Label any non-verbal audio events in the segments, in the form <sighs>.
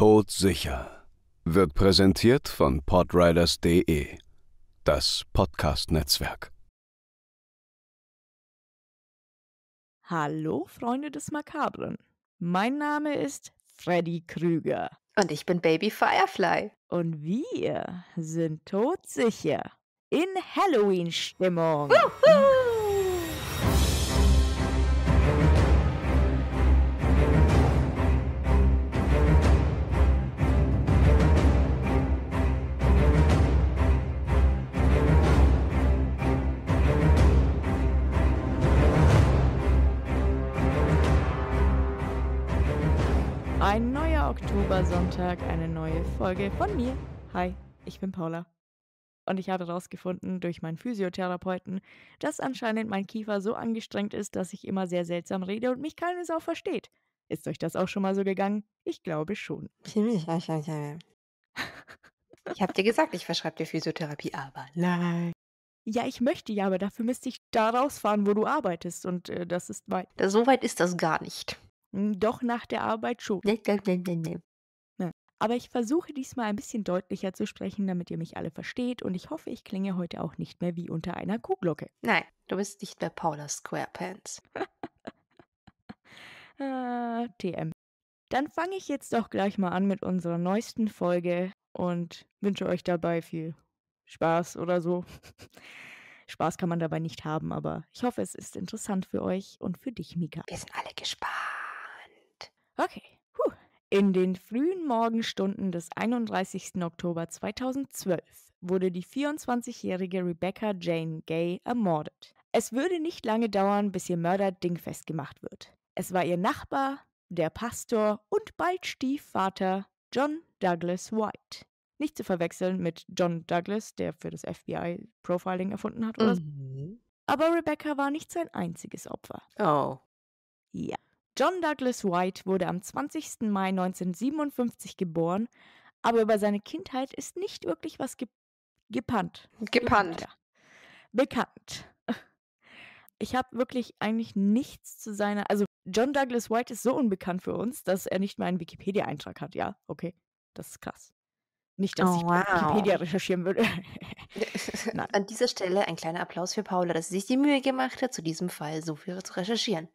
Todsicher wird präsentiert von podriders.de, das Podcast-Netzwerk. Hallo, Freunde des Makabren. Mein Name ist Freddy Krüger. Und ich bin Baby Firefly. Und wir sind todsicher in Halloween-Stimmung. Ein neuer Oktobersonntag, eine neue Folge von mir. Hi, ich bin Paula. Und ich habe herausgefunden durch meinen Physiotherapeuten, dass anscheinend mein Kiefer so angestrengt ist, dass ich immer sehr seltsam rede und mich keine Sau versteht. Ist euch das auch schon mal so gegangen? Ich glaube schon. Ziemlich wahrscheinlich. <laughs> Ich habe dir gesagt, ich verschreibe dir Physiotherapie, aber nein. Ja, ich möchte ja, aber dafür müsste ich da rausfahren, wo du arbeitest. Und äh, das ist weit. So weit ist das gar nicht. Hm, doch nach der Arbeit schon. Nee, nee, ne, nee, nee. Aber ich versuche diesmal ein bisschen deutlicher zu sprechen, damit ihr mich alle versteht und ich hoffe, ich klinge heute auch nicht mehr wie unter einer Kuhglocke. Nein, du bist nicht mehr Paula Squarepants. <laughs> ah, TM. Dann fange ich jetzt doch gleich mal an mit unserer neuesten Folge und wünsche euch dabei viel Spaß oder so. <laughs> Spaß kann man dabei nicht haben, aber ich hoffe, es ist interessant für euch und für dich, Mika. Wir sind alle gespannt. Okay. Puh. In den frühen Morgenstunden des 31. Oktober 2012 wurde die 24-jährige Rebecca Jane Gay ermordet. Es würde nicht lange dauern, bis ihr Mörder dingfest gemacht wird. Es war ihr Nachbar, der Pastor und bald Stiefvater John Douglas White. Nicht zu verwechseln mit John Douglas, der für das FBI Profiling erfunden hat. Oder mhm. so. Aber Rebecca war nicht sein einziges Opfer. Oh. Ja. John Douglas White wurde am 20. Mai 1957 geboren, aber über seine Kindheit ist nicht wirklich was ge gepannt. Gepannt. Bekannt. <laughs> Ich habe wirklich eigentlich nichts zu seiner. Also, John Douglas White ist so unbekannt für uns, dass er nicht mal einen Wikipedia-Eintrag hat. Ja, okay. Das ist krass. Nicht, dass oh, ich wow. Wikipedia recherchieren würde. <laughs> <laughs> An dieser Stelle ein kleiner Applaus für Paula, dass sie sich die Mühe gemacht hat, zu diesem Fall so viel zu recherchieren.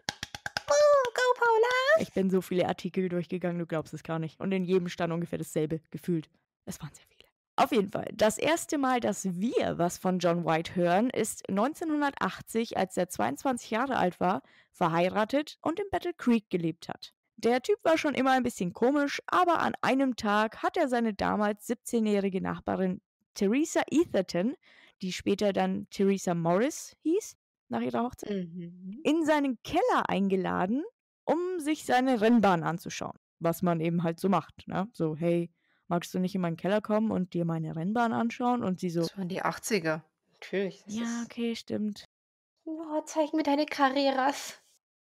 Ich bin so viele Artikel durchgegangen, du glaubst es gar nicht. Und in jedem stand ungefähr dasselbe, gefühlt. Es waren sehr viele. Auf jeden Fall, das erste Mal, dass wir was von John White hören, ist 1980, als er 22 Jahre alt war, verheiratet und in Battle Creek gelebt hat. Der Typ war schon immer ein bisschen komisch, aber an einem Tag hat er seine damals 17-jährige Nachbarin Theresa Etherton, die später dann Theresa Morris hieß, nach ihrer Hochzeit, mhm. in seinen Keller eingeladen um sich seine Rennbahn anzuschauen, was man eben halt so macht. Ne? So, hey, magst du nicht in meinen Keller kommen und dir meine Rennbahn anschauen? Und sie so. Das waren die 80er. Natürlich. Ja, okay, stimmt. Oh, zeig mir deine Carreras.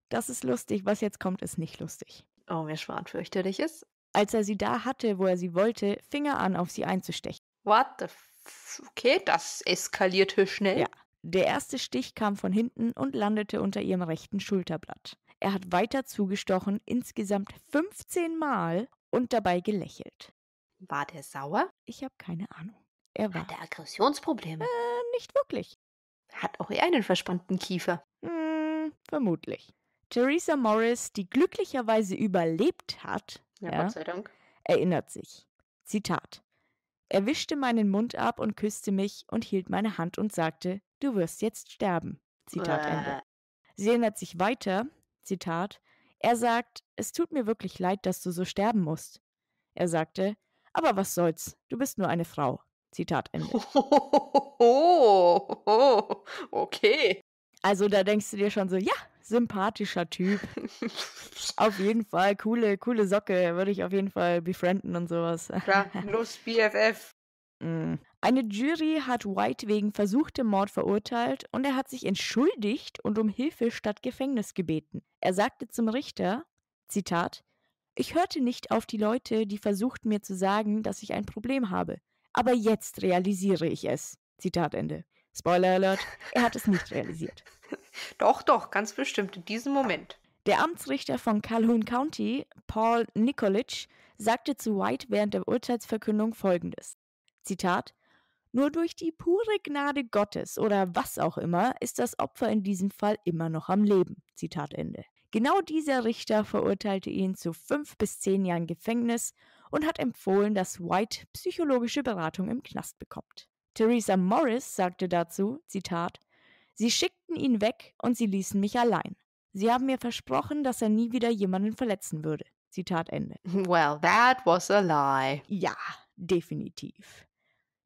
Das ist lustig. Was jetzt kommt, ist nicht lustig. Oh, mir schwan fürchterlich ist. Als er sie da hatte, wo er sie wollte, fing er an, auf sie einzustechen. What the f Okay, das eskalierte schnell. Ja. Der erste Stich kam von hinten und landete unter ihrem rechten Schulterblatt. Er hat weiter zugestochen, insgesamt 15 Mal und dabei gelächelt. War der sauer? Ich habe keine Ahnung. Er war. Hat er Aggressionsprobleme? Äh, nicht wirklich. Hat auch er einen verspannten Kiefer? Hm, vermutlich. Theresa Morris, die glücklicherweise überlebt hat, ja, ja, Gott sei Dank. erinnert sich. Zitat. Er wischte meinen Mund ab und küsste mich und hielt meine Hand und sagte, du wirst jetzt sterben. Zitat Ende. Äh. Sie erinnert sich weiter, Zitat, er sagt, es tut mir wirklich leid, dass du so sterben musst. Er sagte, aber was soll's, du bist nur eine Frau. Zitat Ende. Oh, <laughs> okay. Also da denkst du dir schon so, ja, sympathischer Typ. <laughs> auf jeden Fall, coole, coole Socke, würde ich auf jeden Fall befrienden und sowas. Klar, los <laughs> BFF. Mm. Eine Jury hat White wegen versuchtem Mord verurteilt und er hat sich entschuldigt und um Hilfe statt Gefängnis gebeten. Er sagte zum Richter, Zitat, ich hörte nicht auf die Leute, die versuchten mir zu sagen, dass ich ein Problem habe. Aber jetzt realisiere ich es. Zitat Ende. Spoiler Alert, er hat es nicht realisiert. <laughs> Doch, doch, ganz bestimmt in diesem Moment. Der Amtsrichter von Calhoun County, Paul Nikolic, sagte zu White während der Urteilsverkündung folgendes: Zitat: nur durch die pure Gnade Gottes oder was auch immer ist das Opfer in diesem Fall immer noch am Leben. Zitat Ende. Genau dieser Richter verurteilte ihn zu fünf bis zehn Jahren Gefängnis und hat empfohlen, dass White psychologische Beratung im Knast bekommt. Theresa Morris sagte dazu, Zitat, Sie schickten ihn weg und sie ließen mich allein. Sie haben mir versprochen, dass er nie wieder jemanden verletzen würde. Zitat Ende. Well, that was a lie. Ja, definitiv.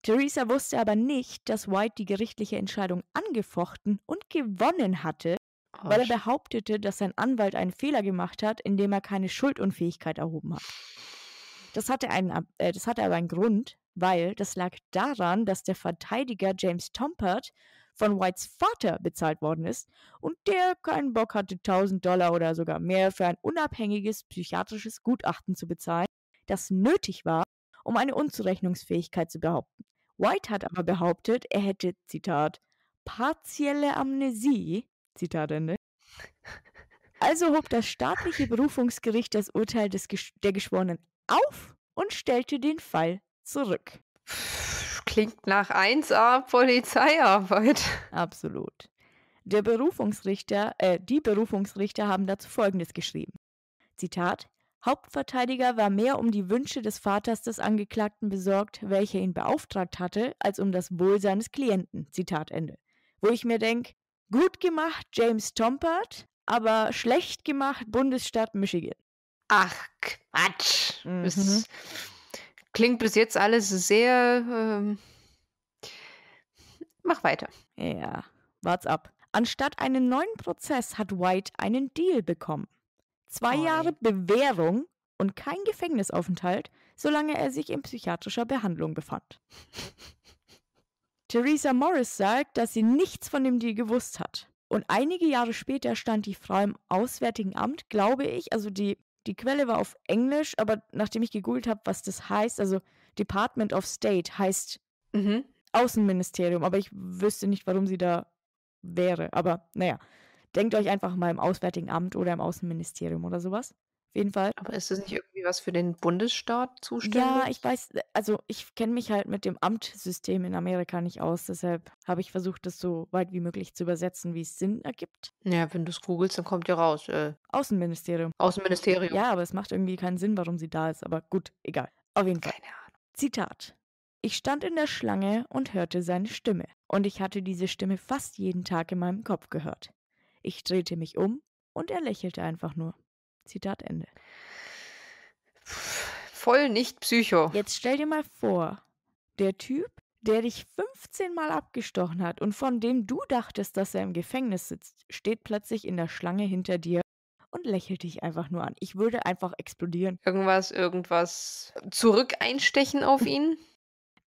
Theresa wusste aber nicht, dass White die gerichtliche Entscheidung angefochten und gewonnen hatte, Arsch. Oh, weil er behauptete, dass sein Anwalt einen Fehler gemacht hat, indem er keine Schuldunfähigkeit erhoben hat. Das hatte, einen, äh, das hatte aber einen Grund, weil das lag daran, dass der Verteidiger James Tompert von Whites Vater bezahlt worden ist und der keinen Bock hatte, 1000 Dollar oder sogar mehr für ein unabhängiges psychiatrisches Gutachten zu bezahlen, das nötig war, um eine Unzurechnungsfähigkeit zu behaupten. White hat aber behauptet, er hätte, Zitat, partielle Amnesie, Zitat Ende. Also hob das staatliche Berufungsgericht das Urteil des Gesch der Geschworenen auf und stellte den Fall zurück. Klingt nach 1A Polizeiarbeit. Absolut. Der Berufungsrichter, äh, die Berufungsrichter haben dazu Folgendes geschrieben. Zitat, Hauptverteidiger war mehr um die Wünsche des Vaters des Angeklagten besorgt, welcher ihn beauftragt hatte, als um das Wohl seines Klienten. Zitat Ende. Wo ich mir denke, gut gemacht James Tompert, aber schlecht gemacht Bundesstaat Michigan. Ach, Quatsch. Mhm. Es klingt bis jetzt alles sehr. Ähm... Mach weiter. Ja, wart's ab. Anstatt einen neuen Prozess hat White einen Deal bekommen. Zwei Oi. Jahre Bewährung und kein Gefängnisaufenthalt, solange er sich in psychiatrischer Behandlung befand. <laughs> Theresa Morris sagt, dass sie nichts von dem Deal gewusst hat. Und einige Jahre später stand die Frau im Auswärtigen Amt, glaube ich, also die, die Quelle war auf Englisch, aber nachdem ich gegoogelt habe, was das heißt, also Department of State heißt mhm. Außenministerium, aber ich wüsste nicht, warum sie da wäre. Aber naja, denkt euch einfach mal im Auswärtigen Amt oder im Außenministerium oder sowas. Auf jeden Fall. Aber ist das nicht irgendwie was für den Bundesstaat zuständig? Ja, ich weiß, äh, also ich kenne mich halt mit dem Amtssystem in Amerika nicht aus, deshalb habe ich versucht, das so weit wie möglich zu übersetzen, wie es Sinn ergibt. Ja, wenn du es googelst, dann kommt ja raus. Äh. Außenministerium. Außenministerium. Ja, aber es macht irgendwie keinen Sinn, warum sie da ist, aber gut, egal. Auf jeden Fall. Keine Ahnung. Zitat. Ich stand in der Schlange und hörte seine Stimme. Und ich hatte diese Stimme fast jeden Tag in meinem Kopf gehört. Ich drehte mich um und er lächelte einfach nur. Zitat Ende. Voll nicht Psycho. Jetzt stell dir mal vor, der Typ, der dich 15 Mal abgestochen hat und von dem du dachtest, dass er im Gefängnis sitzt, steht plötzlich in der Schlange hinter dir und lächelt dich einfach nur an. Ich würde einfach explodieren. Irgendwas, irgendwas zurück einstechen auf <laughs> ihn?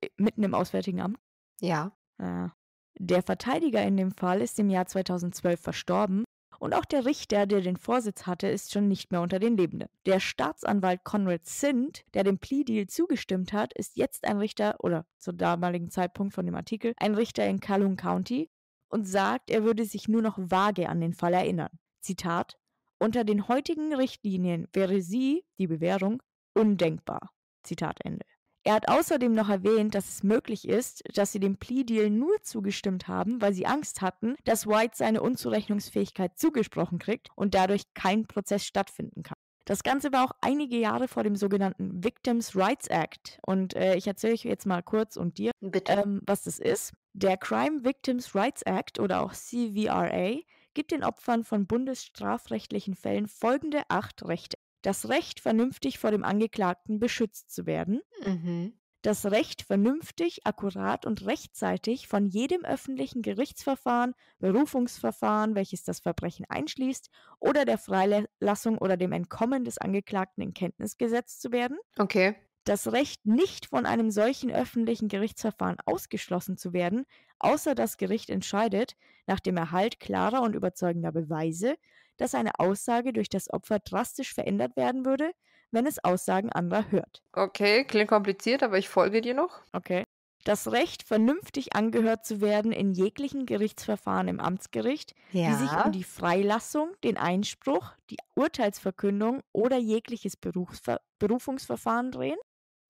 Äh, mitten im Auswärtigen Amt? Ja. ja. Ah. Der Verteidiger in dem Fall ist im Jahr 2012 verstorben und auch der Richter, der den Vorsitz hatte, ist schon nicht mehr unter den Lebenden. Der Staatsanwalt Conrad Sint, der dem Plea-Deal zugestimmt hat, ist jetzt ein Richter, oder zum damaligen Zeitpunkt von dem Artikel, ein Richter in Calhoun County und sagt, er würde sich nur noch vage an den Fall erinnern. Zitat: Unter den heutigen Richtlinien wäre sie, die Bewährung, undenkbar. Zitat Ende. Er hat außerdem noch erwähnt, dass es möglich ist, dass sie dem Plea-Deal nur zugestimmt haben, weil sie Angst hatten, dass White seine Unzurechnungsfähigkeit zugesprochen kriegt und dadurch kein Prozess stattfinden kann. Das Ganze war auch einige Jahre vor dem sogenannten Victims Rights Act. Und äh, ich erzähle euch jetzt mal kurz und dir, ähm, was das ist. Der Crime Victims Rights Act oder auch CVRA gibt den Opfern von bundesstrafrechtlichen Fällen folgende acht Rechte das Recht, vernünftig vor dem Angeklagten beschützt zu werden, mhm. das Recht, vernünftig, akkurat und rechtzeitig von jedem öffentlichen Gerichtsverfahren, Berufungsverfahren, welches das Verbrechen einschließt, oder der Freilassung oder dem Entkommen des Angeklagten in Kenntnis gesetzt zu werden. Okay. Das Recht, nicht von einem solchen öffentlichen Gerichtsverfahren ausgeschlossen zu werden, außer das Gericht entscheidet, nach dem Erhalt klarer und überzeugender Beweise, dass eine Aussage durch das Opfer drastisch verändert werden würde, wenn es Aussagen anderer hört. Okay, klingt kompliziert, aber ich folge dir noch. Okay. Das Recht, vernünftig angehört zu werden in jeglichen Gerichtsverfahren im Amtsgericht, ja. die sich um die Freilassung, den Einspruch, die Urteilsverkündung oder jegliches Berufsver Berufungsverfahren drehen.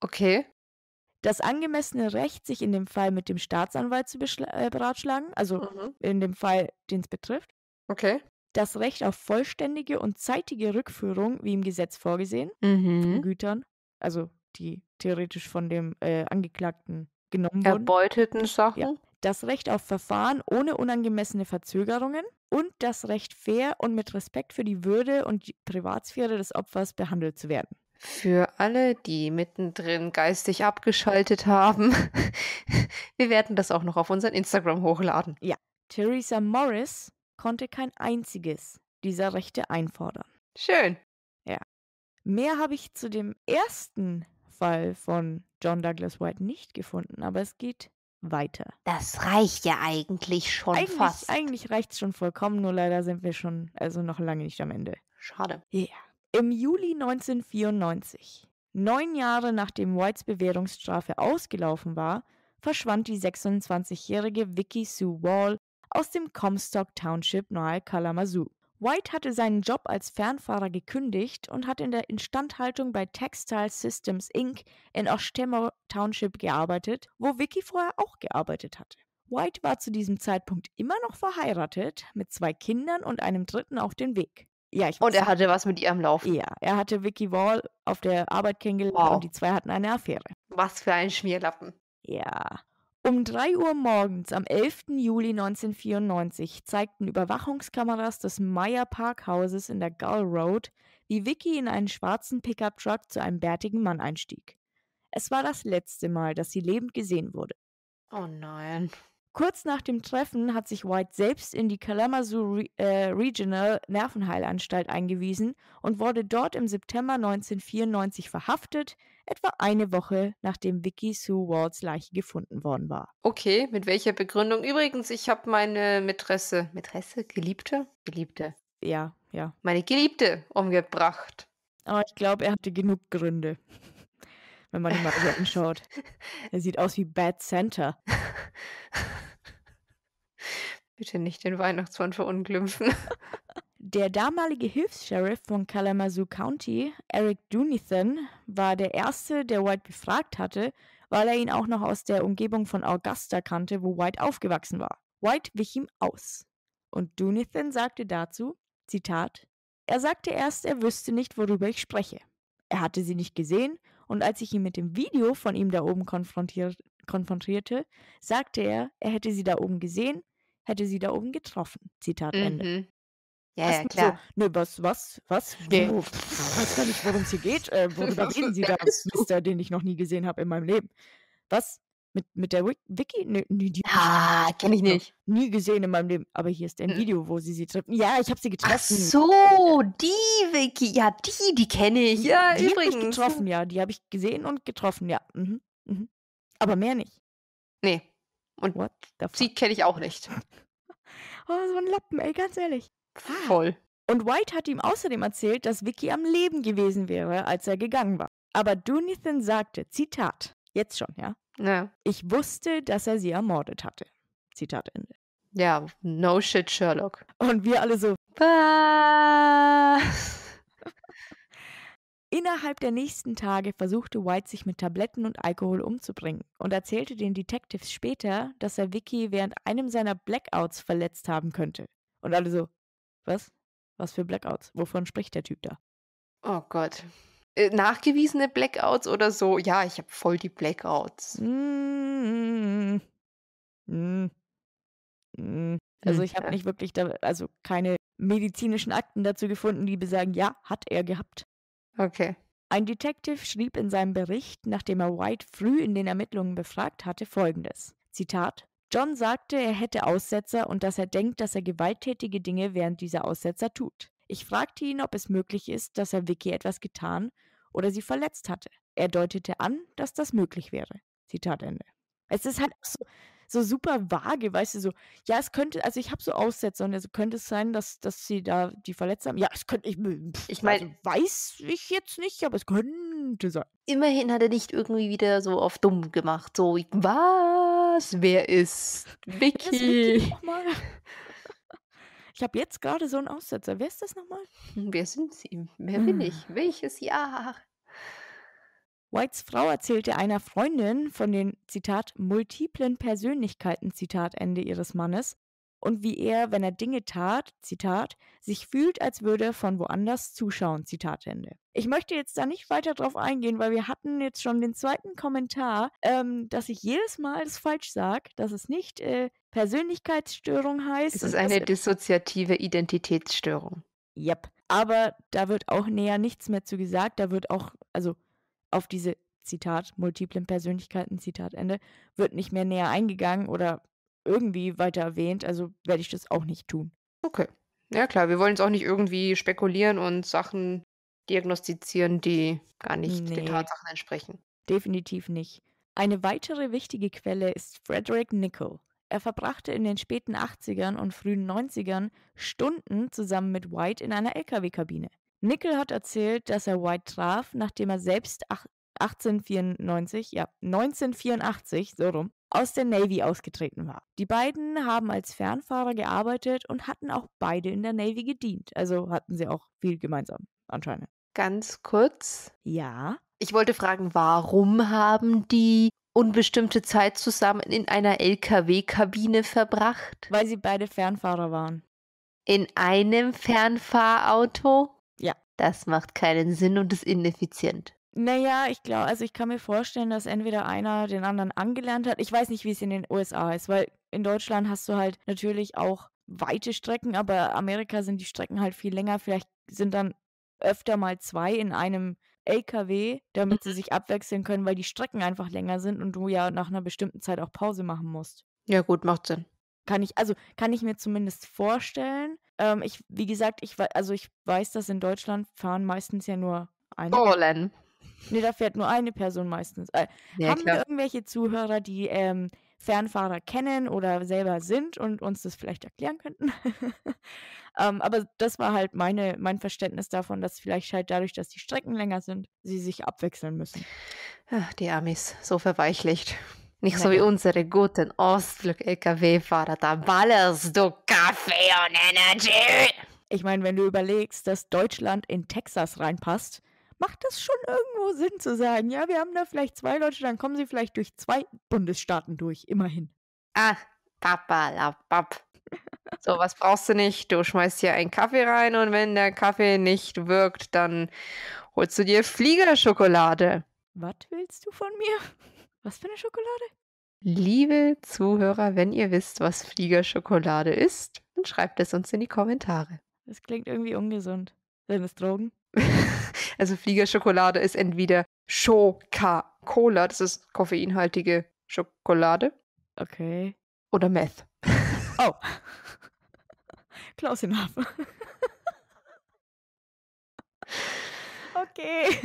Okay. Das angemessene Recht, sich in dem Fall mit dem Staatsanwalt zu äh, beratschlagen, also mhm. in dem Fall, den es betrifft. Okay das Recht auf vollständige und zeitige Rückführung, wie im Gesetz vorgesehen, mhm. von Gütern, also die theoretisch von dem äh, Angeklagten genommen wurden. Erbeuteten Sachen. Ja. Das Recht auf Verfahren ohne unangemessene Verzögerungen und das Recht fair und mit Respekt für die Würde und die Privatsphäre des Opfers behandelt zu werden. Für alle, die mittendrin geistig abgeschaltet haben, <laughs> wir werden das auch noch auf unseren Instagram hochladen. Ja. Theresa Morris konnte kein einziges dieser Rechte einfordern. Schön. Ja. Mehr habe ich zu dem ersten Fall von John Douglas White nicht gefunden, aber es geht weiter. Das reicht ja eigentlich schon eigentlich, fast. Eigentlich reicht es schon vollkommen, nur leider sind wir schon, also noch lange nicht am Ende. Schade. Yeah. Im Juli 1994, neun Jahre nachdem Whites Bewährungsstrafe ausgelaufen war, verschwand die 26-jährige Vicky Sue Wall aus dem Comstock Township nahe Kalamazoo. White hatte seinen Job als Fernfahrer gekündigt und hat in der Instandhaltung bei Textile Systems Inc. in Oshtemo Township gearbeitet, wo Vicky vorher auch gearbeitet hatte. White war zu diesem Zeitpunkt immer noch verheiratet, mit zwei Kindern und einem dritten auf dem Weg. Ja, ich und er hatte was mit ihr am Laufen. Ja, er hatte Vicky Wall auf der Arbeit kennengelernt wow. und die zwei hatten eine Affäre. Was für ein Schmierlappen. Ja. Um 3 Uhr morgens am 11. Juli 1994 zeigten Überwachungskameras des Meyer Parkhauses in der Gull Road, wie Vicky in einen schwarzen Pickup-Truck zu einem bärtigen Mann einstieg. Es war das letzte Mal, dass sie lebend gesehen wurde. Oh nein. Kurz nach dem Treffen hat sich White selbst in die Kalamazoo Re äh, Regional Nervenheilanstalt eingewiesen und wurde dort im September 1994 verhaftet, etwa eine Woche nachdem Vicky Sue Walls Leiche gefunden worden war. Okay, mit welcher Begründung? Übrigens, ich habe meine Mätresse, Mätresse, Geliebte? Geliebte. Ja, ja. Meine Geliebte umgebracht. Aber ah, ich glaube, er hatte genug Gründe. <laughs> Wenn man ihn mal so anschaut. <laughs> Er sieht aus wie Bad Center. <laughs> Bitte nicht den Weihnachtsmann verunglimpfen. Der damalige Hilfs-Sheriff von Kalamazoo County, Eric Dunethan, war der erste, der White befragt hatte, weil er ihn auch noch aus der Umgebung von Augusta kannte, wo White aufgewachsen war. White wich ihm aus. Und Dunethan sagte dazu, Zitat, er sagte erst, er wüsste nicht, worüber ich spreche. Er hatte sie nicht gesehen und als ich ihn mit dem Video von ihm da oben konfrontiert, konfrontierte, sagte er, er hätte sie da oben gesehen, hätte sie da oben getroffen. Zitat mhm. Ende. Ja, ja, klar. So, ne, was, was, was? Nee. Du, ich weiß gar nicht, worum es hier geht. Äh, <laughs> worüber reden Sie da, Mister, den ich noch nie gesehen habe in meinem Leben? Was? Mit, mit der Wiki? Nee, nee, die ah, kenne ich nicht. Nie gesehen in meinem Leben. Aber hier ist ein hm. Video, wo sie sie treffen. Ja, ich habe sie getroffen. Ach so, die Wiki. Ja, die, die kenne ich. Hm, ja, die übrigens. Die habe ich getroffen, ja. Die habe ich gesehen und getroffen, ja. Mhm, mhm. Aber mehr nicht. Nee. Und sie kenne ich auch nicht. <laughs> oh, so ein Lappen, ey, ganz ehrlich. Ah. Voll. Und White hat ihm außerdem erzählt, dass Vicky am Leben gewesen wäre, als er gegangen war. Aber Dunethan sagte, Zitat, jetzt schon, ja? Ja. Ich wusste, dass er sie ermordet hatte. Zitat Ende. Ja, no shit, Sherlock. Und wir alle so, was? <laughs> Innerhalb der nächsten Tage versuchte White sich mit Tabletten und Alkohol umzubringen und erzählte den Detectives später, dass er Vicky während einem seiner Blackouts verletzt haben könnte. Und alle so, was? Was für Blackouts? Wovon spricht der Typ da? Oh Gott. Äh, nachgewiesene Blackouts oder so? Ja, ich habe voll die Blackouts. Mm, mm, mm, mm. Also ich habe nicht wirklich, da, also keine medizinischen Akten dazu gefunden, die besagen, ja, hat er gehabt. Okay. Ein Detective schrieb in seinem Bericht, nachdem er White früh in den Ermittlungen befragt hatte, folgendes. Zitat John sagte, er hätte Aussetzer und dass er denkt, dass er gewalttätige Dinge während dieser Aussetzer tut. Ich fragte ihn, ob es möglich ist, dass er Vicky etwas getan oder sie verletzt hatte. Er deutete an, dass das möglich wäre. Zitat Ende. Es ist halt so, so super vage, weißt du, so, ja, es könnte, also ich habe so Aussetzer und also könnte es sein, dass, dass sie da die verletzt haben. Ja, es könnte, ich, ich meine, also weiß ich jetzt nicht, aber es könnte sein. Immerhin hat er nicht irgendwie wieder so auf dumm gemacht, so, was, wer ist Vicky? Wer ist Vicky nochmal? <laughs> Ich habe jetzt gerade so einen Aussetzer. Wer ist das nochmal? Hm, wer sind Sie? Wer bin ah. ich? Welches Jahr? Whites Frau erzählte einer Freundin von den, Zitat, multiplen Persönlichkeiten, Zitat Ende ihres Mannes und wie er, wenn er Dinge tat, Zitat, sich fühlt, als würde von woanders zuschauen, Zitat Ende. Ich möchte jetzt da nicht weiter drauf eingehen, weil wir hatten jetzt schon den zweiten Kommentar, ähm, dass ich jedes Mal das falsch sage, dass es nicht äh, Persönlichkeitsstörung heißt. Es ist eine das, dissoziative Identitätsstörung. Yep. Aber da wird auch näher nichts mehr zu gesagt. Da wird auch, also auf diese, Zitat, multiplen Persönlichkeiten, Zitat Ende, wird nicht mehr näher eingegangen oder irgendwie weiter erwähnt, also werde ich das auch nicht tun. Okay. Ja klar, wir wollen es auch nicht irgendwie spekulieren und Sachen diagnostizieren, die gar nicht nee. den Tatsachen entsprechen. Definitiv nicht. Eine weitere wichtige Quelle ist Frederick Nickel. Er verbrachte in den späten 80ern und frühen 90ern Stunden zusammen mit White in einer LKW-Kabine. Nickel hat erzählt, dass er White traf, nachdem er selbst 1894, ja, 1984, so rum, aus der Navy ausgetreten war. Die beiden haben als Fernfahrer gearbeitet und hatten auch beide in der Navy gedient. Also hatten sie auch viel gemeinsam, anscheinend. Ganz kurz. Ja. Ich wollte fragen, warum haben die unbestimmte Zeit zusammen in einer LKW-Kabine verbracht? Weil sie beide Fernfahrer waren. In einem Fernfahrauto? Das macht keinen Sinn und ist ineffizient. Naja, ich glaube, also ich kann mir vorstellen, dass entweder einer den anderen angelernt hat. Ich weiß nicht, wie es in den USA ist, weil in Deutschland hast du halt natürlich auch weite Strecken, aber Amerika sind die Strecken halt viel länger. Vielleicht sind dann öfter mal zwei in einem LKW, damit sie mhm. sich abwechseln können, weil die Strecken einfach länger sind und du ja nach einer bestimmten Zeit auch Pause machen musst. Ja, gut, macht Sinn. Kann ich, also kann ich mir zumindest vorstellen. Ähm, ich, wie gesagt, ich, also ich weiß, dass in Deutschland fahren meistens ja nur eine. Polen. Nee, da fährt nur eine Person meistens. Äh, ja, haben klar. wir irgendwelche Zuhörer, die ähm, Fernfahrer kennen oder selber sind und uns das vielleicht erklären könnten? <laughs> ähm, aber das war halt meine, mein Verständnis davon, dass vielleicht halt dadurch, dass die Strecken länger sind, sie sich abwechseln müssen. Ach, die Amis, so verweichlicht. Nicht so wie unsere guten Ostflug-LKW-Fahrer, da ballerst du Kaffee und Energy. Ich meine, wenn du überlegst, dass Deutschland in Texas reinpasst, macht das schon irgendwo Sinn zu sagen, ja, wir haben da vielleicht zwei Leute, dann kommen sie vielleicht durch zwei Bundesstaaten durch, immerhin. Ach, Papa, la Papp. <laughs> So, was brauchst du nicht? Du schmeißt hier einen Kaffee rein und wenn der Kaffee nicht wirkt, dann holst du dir Fliegerschokolade. Was willst du von mir? Was für eine Schokolade? Liebe Zuhörer, wenn ihr wisst, was Fliegerschokolade ist, dann schreibt es uns in die Kommentare. Das klingt irgendwie ungesund. Sind es Drogen? <laughs> also Fliegerschokolade ist entweder Schoka-Cola, das ist koffeinhaltige Schokolade. Okay. Oder Meth. <laughs> Oh. Close enough. <laughs> okay.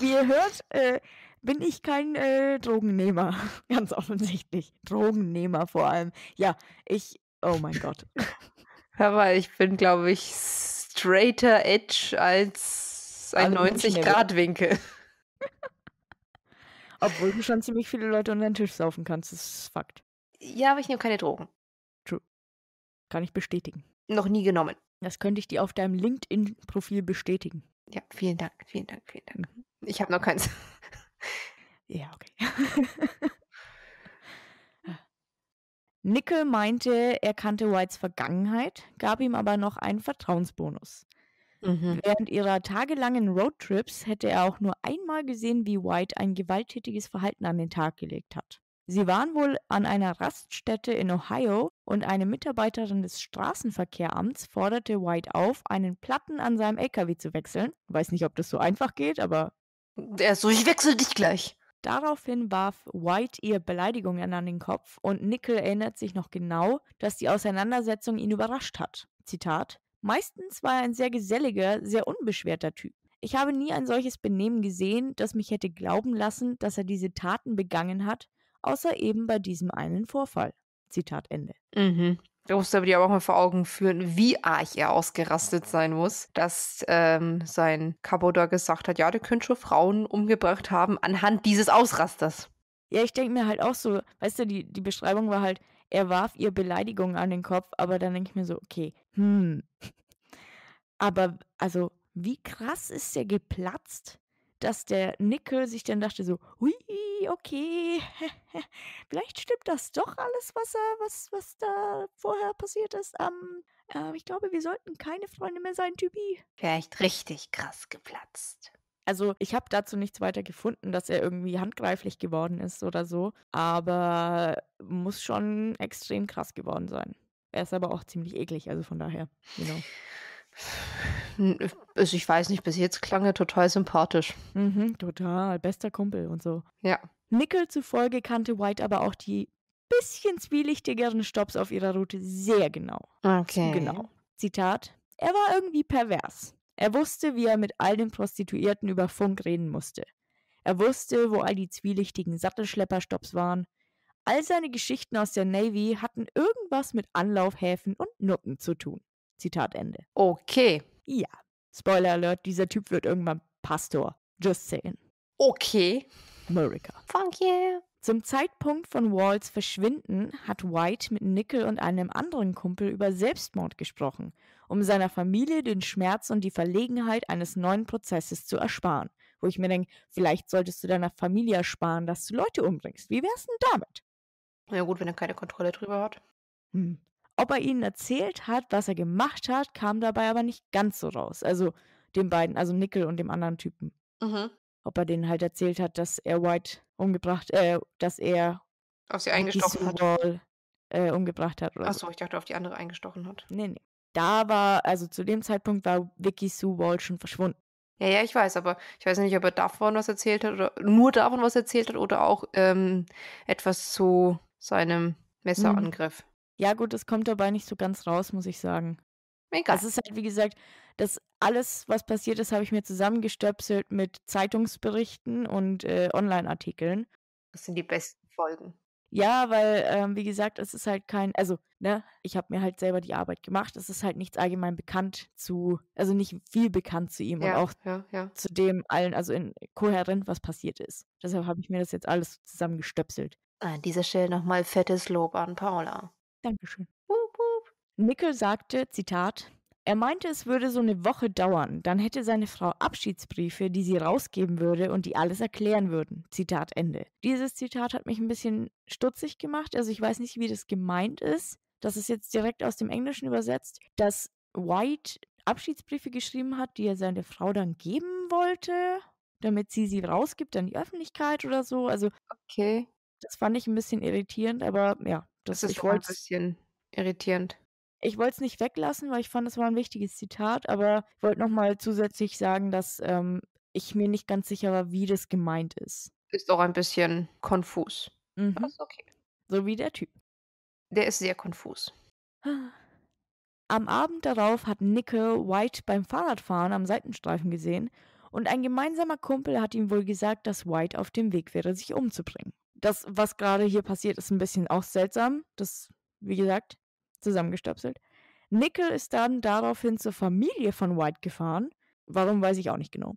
wie ihr hört, äh, bin ich kein äh, Drogennehmer. <laughs> Ganz offensichtlich. Drogennehmer vor allem. Ja, ich. Oh mein Gott. Aber <laughs> ich bin, glaube ich, straighter Edge als ein also 90-Grad-Winkel. <laughs> Obwohl du schon ziemlich viele Leute unter den Tisch saufen kannst, das ist Fakt. Ja, aber ich nehme keine Drogen. True. Kann ich bestätigen. Noch nie genommen. Das könnte ich dir auf deinem LinkedIn-Profil bestätigen. Ja, vielen Dank, vielen Dank, vielen Dank. Mhm. Ich habe noch keins. Ja, okay. <laughs> Nickel meinte, er kannte Whites Vergangenheit, gab ihm aber noch einen Vertrauensbonus. Mhm. Während ihrer tagelangen Roadtrips hätte er auch nur einmal gesehen, wie White ein gewalttätiges Verhalten an den Tag gelegt hat. Sie waren wohl an einer Raststätte in Ohio und eine Mitarbeiterin des Straßenverkehramts forderte White auf, einen Platten an seinem LKW zu wechseln. Weiß nicht, ob das so einfach geht, aber er ist so, ich wechsle dich gleich. Daraufhin warf White ihr Beleidigungen an den Kopf und Nickel erinnert sich noch genau, dass die Auseinandersetzung ihn überrascht hat. Zitat: Meistens war er ein sehr geselliger, sehr unbeschwerter Typ. Ich habe nie ein solches Benehmen gesehen, das mich hätte glauben lassen, dass er diese Taten begangen hat, außer eben bei diesem einen Vorfall. Zitat Ende. Mhm. Da musst du aber dir auch mal vor Augen führen, wie arg er ausgerastet sein muss, dass ähm, sein Kapo gesagt hat, ja, der könnte schon Frauen umgebracht haben anhand dieses Ausrasters. Ja, ich denke mir halt auch so, weißt du, die, die Beschreibung war halt, er warf ihr Beleidigungen an den Kopf, aber dann denke ich mir so, okay, hm. Aber also, wie krass ist der geplatzt? dass der Nickel sich dann dachte so, hui, okay, <laughs> vielleicht stimmt das doch alles, was, was, was da vorher passiert ist. Ähm, äh, ich glaube, wir sollten keine Freunde mehr sein, Typi. Vielleicht richtig krass geplatzt. Also ich habe dazu nichts weiter gefunden, dass er irgendwie handgreiflich geworden ist oder so, aber muss schon extrem krass geworden sein. Er ist aber auch ziemlich eklig, also von daher. Genau. You know. Also ich weiß nicht, bis jetzt klang er total sympathisch. Mhm, total, bester Kumpel und so. Ja. Nickel zufolge kannte White aber auch die bisschen zwielichtigeren Stops auf ihrer Route sehr genau. Okay. Genau. Zitat: Er war irgendwie pervers. Er wusste, wie er mit all den Prostituierten über Funk reden musste. Er wusste, wo all die zwielichtigen Sattelschlepperstops waren. All seine Geschichten aus der Navy hatten irgendwas mit Anlaufhäfen und Nutten zu tun. Zitat Ende. Okay. Ja. Spoiler Alert, dieser Typ wird irgendwann Pastor. Just saying. Okay. America. Fuck yeah. Zum Zeitpunkt von Walls Verschwinden hat White mit Nickel und einem anderen Kumpel über Selbstmord gesprochen, um seiner Familie den Schmerz und die Verlegenheit eines neuen Prozesses zu ersparen. Wo ich mir denke, vielleicht solltest du deiner Familie ersparen, dass du Leute umbringst. Wie wär's denn damit? Ja gut, wenn er keine Kontrolle drüber hat. Hm. Ob er ihnen erzählt hat, was er gemacht hat, kam dabei aber nicht ganz so raus. Also den beiden, also Nickel und dem anderen Typen. Mhm. Ob er denen halt erzählt hat, dass er White umgebracht, äh, dass er auf sie eingestochen hat. äh, umgebracht hat. Oder Achso, so. ich dachte, auf die andere eingestochen hat. Nee, nee. Da war, also zu dem Zeitpunkt war Vicky Sue Wall schon verschwunden. Ja, ja, ich weiß, aber ich weiß nicht, ob er davon was erzählt hat oder nur davon was erzählt hat oder auch ähm, etwas zu seinem Messerangriff. Ja, gut, es kommt dabei nicht so ganz raus, muss ich sagen. Egal. Es ist halt, wie gesagt, das alles, was passiert ist, habe ich mir zusammengestöpselt mit Zeitungsberichten und äh, Online-Artikeln. Das sind die besten Folgen. Ja, weil, ähm, wie gesagt, es ist halt kein, also, ne, ich habe mir halt selber die Arbeit gemacht. Es ist halt nichts allgemein bekannt zu, also nicht viel bekannt zu ihm ja, und auch ja, ja. zu dem allen, also in, kohärent, was passiert ist. Deshalb habe ich mir das jetzt alles zusammengestöpselt. An dieser Stelle nochmal fettes Lob an Paula. Dankeschön. Boop, boop. Nickel sagte, Zitat, er meinte, es würde so eine Woche dauern, dann hätte seine Frau Abschiedsbriefe, die sie rausgeben würde und die alles erklären würden. Zitat Ende. Dieses Zitat hat mich ein bisschen stutzig gemacht, also ich weiß nicht, wie das gemeint ist. Das ist jetzt direkt aus dem Englischen übersetzt, dass White Abschiedsbriefe geschrieben hat, die er seine Frau dann geben wollte, damit sie sie rausgibt an die Öffentlichkeit oder so. Also, okay. Das fand ich ein bisschen irritierend, aber ja, das, das ist auch ein bisschen irritierend. Ich wollte es nicht weglassen, weil ich fand, das war ein wichtiges Zitat, aber ich wollte nochmal zusätzlich sagen, dass ähm, ich mir nicht ganz sicher war, wie das gemeint ist. Ist auch ein bisschen konfus. Mhm. Das ist okay. So wie der Typ. Der ist sehr konfus. <gasps> Am Abend darauf hat Nickel White beim Fahrradfahren am Seitenstreifen gesehen und ein gemeinsamer Kumpel hat ihm wohl gesagt, dass White auf dem Weg wäre, sich umzubringen das, was gerade hier passiert, ist ein bisschen auch seltsam. Das, wie gesagt, zusammengestöpselt. Nickel ist dann daraufhin zur Familie von White gefahren. Warum weiß ich auch nicht genau.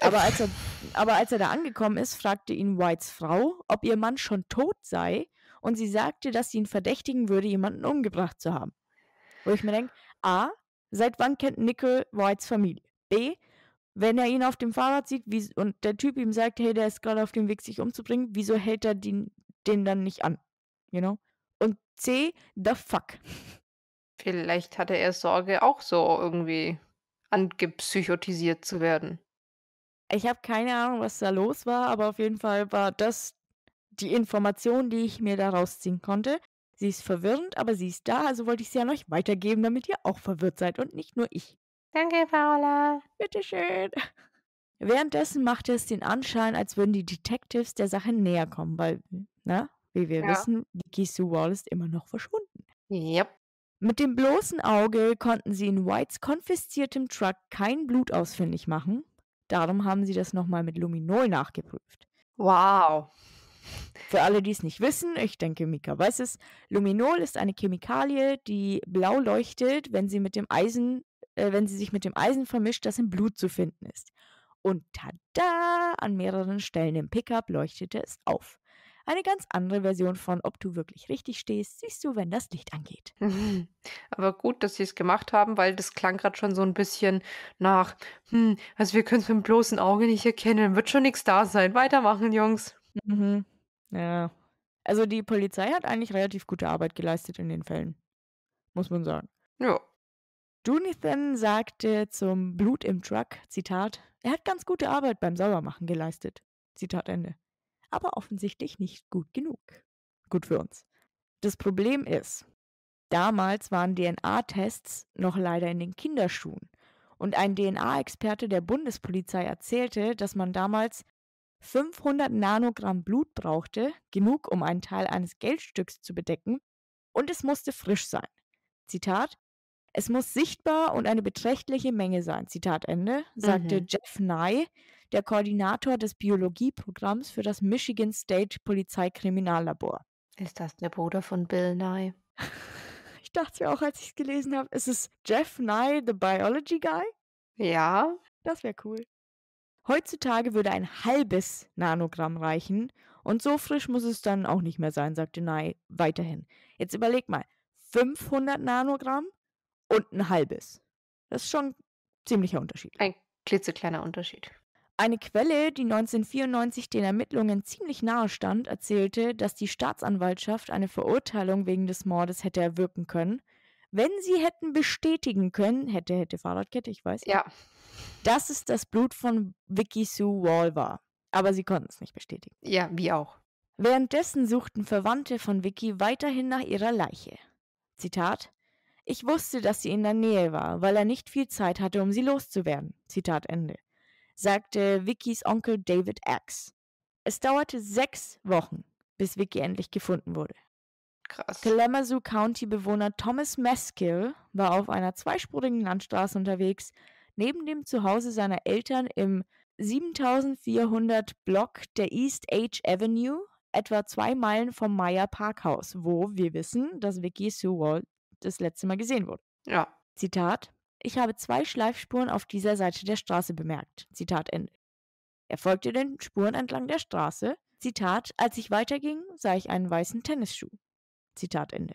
Aber als er, <laughs> aber als er da angekommen ist, fragte ihn Whites Frau, ob ihr Mann schon tot sei. Und sie sagte, dass sie ihn verdächtigen würde, jemanden umgebracht zu haben. Wo ich mir denke, A, seit wann kennt Nickel Whites Familie? B, wenn er ihn auf dem Fahrrad sieht wie, und der Typ ihm sagt, hey, der ist gerade auf dem Weg, sich umzubringen, wieso hält er den, den dann nicht an? You know? Und C, the fuck. Vielleicht hatte er Sorge, auch so irgendwie angepsychotisiert zu werden. Ich habe keine Ahnung, was da los war, aber auf jeden Fall war das die Information, die ich mir daraus ziehen konnte. Sie ist verwirrend, aber sie ist da, also wollte ich sie an euch weitergeben, damit ihr auch verwirrt seid und nicht nur ich. Danke, Paula. Bitteschön. Währenddessen macht es den Anschein, als würden die Detectives der Sache näher kommen, weil, na, ne, wie wir ja. wissen, Vicky Sue Wall ist immer noch verschwunden. Yep. Mit dem bloßen Auge konnten sie in Whites konfisziertem Truck kein Blut ausfindig machen. Darum haben sie das nochmal mit Luminol nachgeprüft. Wow. Für alle, die es nicht wissen, ich denke, Mika weiß es, Luminol ist eine Chemikalie, die blau leuchtet, wenn sie mit dem Eisen äh, wenn sie sich mit dem Eisen vermischt, das im Blut zu finden ist. Und tada! An mehreren Stellen im Pickup leuchtete es auf. Eine ganz andere Version von Ob du wirklich richtig stehst, siehst du, wenn das Licht angeht. Mhm. Aber gut, dass sie es gemacht haben, weil das klang gerade schon so ein bisschen nach, hm, also wir können es mit dem bloßen Auge nicht erkennen, wird schon nichts da sein. Weitermachen, Jungs. Mhm. Ja. Also die Polizei hat eigentlich relativ gute Arbeit geleistet in den Fällen. Muss man sagen. Ja, Jonathan sagte zum Blut im Truck, Zitat, er hat ganz gute Arbeit beim Saubermachen geleistet. Zitat Ende. Aber offensichtlich nicht gut genug. Gut für uns. Das Problem ist, damals waren DNA-Tests noch leider in den Kinderschuhen. Und ein DNA-Experte der Bundespolizei erzählte, dass man damals 500 Nanogramm Blut brauchte, genug, um einen Teil eines Geldstücks zu bedecken, und es musste frisch sein. Zitat, es muss sichtbar und eine beträchtliche Menge sein, Zitat Ende, sagte mhm. Jeff Nye, der Koordinator des Biologieprogramms für das Michigan State Polizeikriminallabor. Ist das der Bruder von Bill Nye? <laughs> Ich dachte mir auch, als ich es gelesen habe, ist es Jeff Nye, the Biology Guy? Ja. Das wäre cool. Heutzutage würde ein halbes Nanogramm reichen und so frisch muss es dann auch nicht mehr sein, sagte Nye weiterhin. Jetzt überleg mal, 500 Nanogramm und ein halbes. Das ist schon ein ziemlicher Unterschied. Ein klitzekleiner Unterschied. Eine Quelle, die 1994 den Ermittlungen ziemlich nahe stand, erzählte, dass die Staatsanwaltschaft eine Verurteilung wegen des Mordes hätte erwirken können, wenn sie hätten bestätigen können, hätte, hätte Fahrradkette, ich weiß. Ja. Dass es das Blut von Vicky Sue Wall war. Aber sie konnten es nicht bestätigen. Ja, wie auch. Währenddessen suchten Verwandte von Vicky weiterhin nach ihrer Leiche. Zitat: ich wusste, dass sie in der Nähe war, weil er nicht viel Zeit hatte, um sie loszuwerden. Zitat Ende. Sagte Vickys Onkel David Axe. Es dauerte sechs Wochen, bis Vicky endlich gefunden wurde. Krass. Kalamazoo County-Bewohner Thomas Meskill war auf einer zweispurigen Landstraße unterwegs, neben dem Zuhause seiner Eltern im 7400 Block der East H Avenue, etwa zwei Meilen vom Meyer Parkhaus, wo wir wissen, dass Vicky Sewall das letzte Mal gesehen wurde. Ja. Zitat. Ich habe zwei Schleifspuren auf dieser Seite der Straße bemerkt. Zitat Ende. Er folgte den Spuren entlang der Straße. Zitat, als ich weiterging, sah ich einen weißen Tennisschuh. Zitat Ende.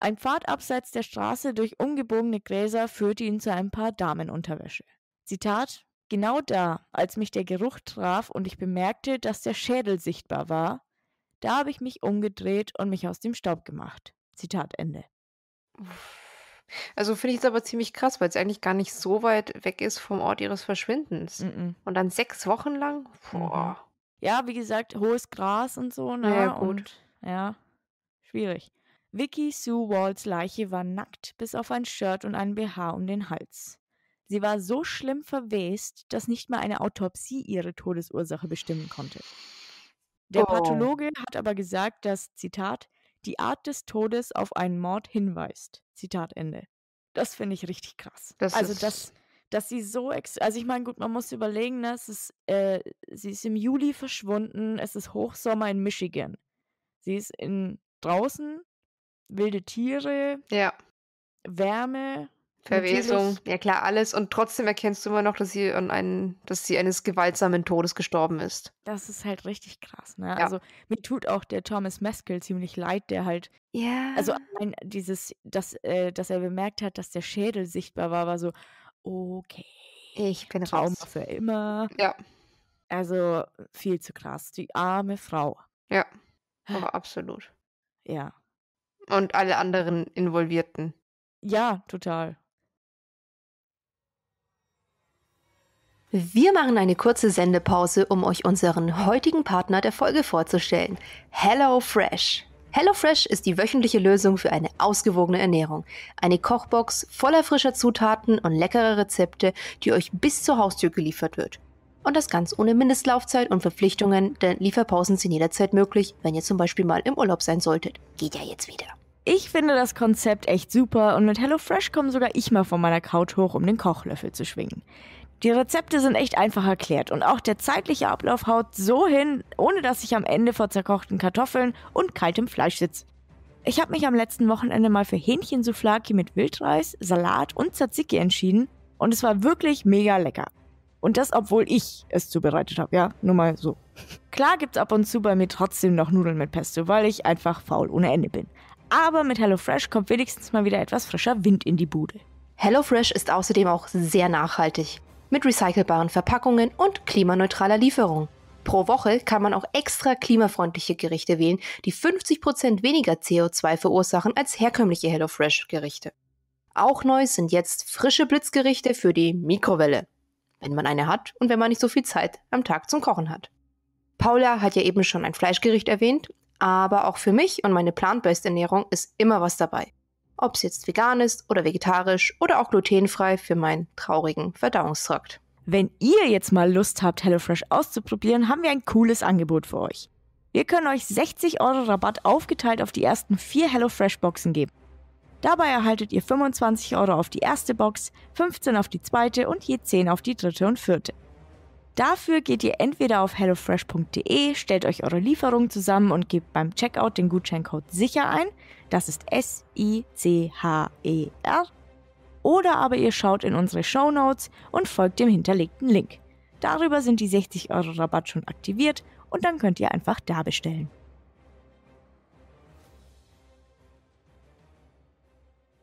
Ein Pfad abseits der Straße durch umgebogene Gräser führte ihn zu ein paar Damenunterwäsche. Zitat, genau da, als mich der Geruch traf und ich bemerkte, dass der Schädel sichtbar war, da habe ich mich umgedreht und mich aus dem Staub gemacht. Zitat Ende. Also finde ich es aber ziemlich krass, weil es eigentlich gar nicht so weit weg ist vom Ort ihres Verschwindens. Mm -mm. Und dann sechs Wochen lang? Mhm. Boah. Ja, wie gesagt, hohes Gras und so. Ne? Ja, gut. Und, ja, schwierig. Vicky Sue Walls Leiche war nackt, bis auf ein Shirt und ein BH um den Hals. Sie war so schlimm verwest, dass nicht mal eine Autopsie ihre Todesursache bestimmen konnte. Der oh. Pathologe hat aber gesagt, dass, Zitat, die Art des Todes auf einen Mord hinweist. Zitat Ende. Das finde ich richtig krass. Das also das, dass sie so, also ich meine, gut, man muss überlegen, ne, es ist, äh, sie ist im Juli verschwunden, es ist Hochsommer in Michigan. Sie ist in draußen, wilde Tiere, ja. Wärme, Verwesung, ja klar, alles. Und trotzdem erkennst du immer noch, dass sie, an einen, dass sie eines gewaltsamen Todes gestorben ist. Das ist halt richtig krass, ne? Ja. Also mir tut auch der Thomas Meskel ziemlich leid, der halt. Ja. Also ein, dieses, dass, äh, dass er bemerkt hat, dass der Schädel sichtbar war, war so, okay. Ich bin Trauma raus. für immer. Ja. Also viel zu krass. Die arme Frau. Ja. Aber absolut. Ja. Und alle anderen Involvierten. Ja, total. Wir machen eine kurze Sendepause, um euch unseren heutigen Partner der Folge vorzustellen, HelloFresh. HelloFresh ist die wöchentliche Lösung für eine ausgewogene Ernährung. Eine Kochbox voller frischer Zutaten und leckerer Rezepte, die euch bis zur Haustür geliefert wird. Und das ganz ohne Mindestlaufzeit und Verpflichtungen, denn Lieferpausen sind jederzeit möglich, wenn ihr zum Beispiel mal im Urlaub sein solltet. Geht ja jetzt wieder. Ich finde das Konzept echt super und mit HelloFresh komme sogar ich mal von meiner Couch hoch, um den Kochlöffel zu schwingen. Die Rezepte sind echt einfach erklärt und auch der zeitliche Ablauf haut so hin, ohne dass ich am Ende vor zerkochten Kartoffeln und kaltem Fleisch sitze. Ich habe mich am letzten Wochenende mal für Hähnchensoufflaki mit Wildreis, Salat und Tzatziki entschieden und es war wirklich mega lecker. Und das, obwohl ich es zubereitet habe, ja, nur mal so. Klar gibt's ab und zu bei mir trotzdem noch Nudeln mit Pesto, weil ich einfach faul ohne Ende bin. Aber mit HelloFresh kommt wenigstens mal wieder etwas frischer Wind in die Bude. HelloFresh ist außerdem auch sehr nachhaltig mit recycelbaren Verpackungen und klimaneutraler Lieferung. Pro Woche kann man auch extra klimafreundliche Gerichte wählen, die 50% weniger CO2 verursachen als herkömmliche HelloFresh-Gerichte. Auch neu sind jetzt frische Blitzgerichte für die Mikrowelle, wenn man eine hat und wenn man nicht so viel Zeit am Tag zum Kochen hat. Paula hat ja eben schon ein Fleischgericht erwähnt, aber auch für mich und meine Plant-Based Ernährung ist immer was dabei ob es jetzt vegan ist oder vegetarisch oder auch glutenfrei für meinen traurigen Verdauungstrakt. Wenn ihr jetzt mal Lust habt, HelloFresh auszuprobieren, haben wir ein cooles Angebot für euch. Wir können euch 60 Euro Rabatt aufgeteilt auf die ersten vier HelloFresh-Boxen geben. Dabei erhaltet ihr 25 Euro auf die erste Box, 15 auf die zweite und je 10 auf die dritte und vierte. Dafür geht ihr entweder auf hellofresh.de, stellt euch eure Lieferung zusammen und gebt beim Checkout den Gutscheincode sicher ein. Das ist S-I-C-H-E-R. Oder aber ihr schaut in unsere Show Notes und folgt dem hinterlegten Link. Darüber sind die 60 Euro Rabatt schon aktiviert und dann könnt ihr einfach da bestellen.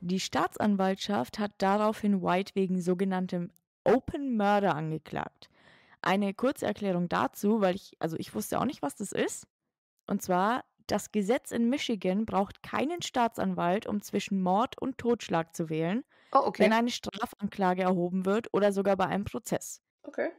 Die Staatsanwaltschaft hat daraufhin White wegen sogenanntem Open Murder angeklagt eine kurze Erklärung dazu, weil ich, also ich wusste auch nicht, was das ist. Und zwar, das Gesetz in Michigan braucht keinen Staatsanwalt, um zwischen Mord und Totschlag zu wählen, oh, okay. wenn eine Strafanklage erhoben wird oder sogar bei einem Prozess. Okay.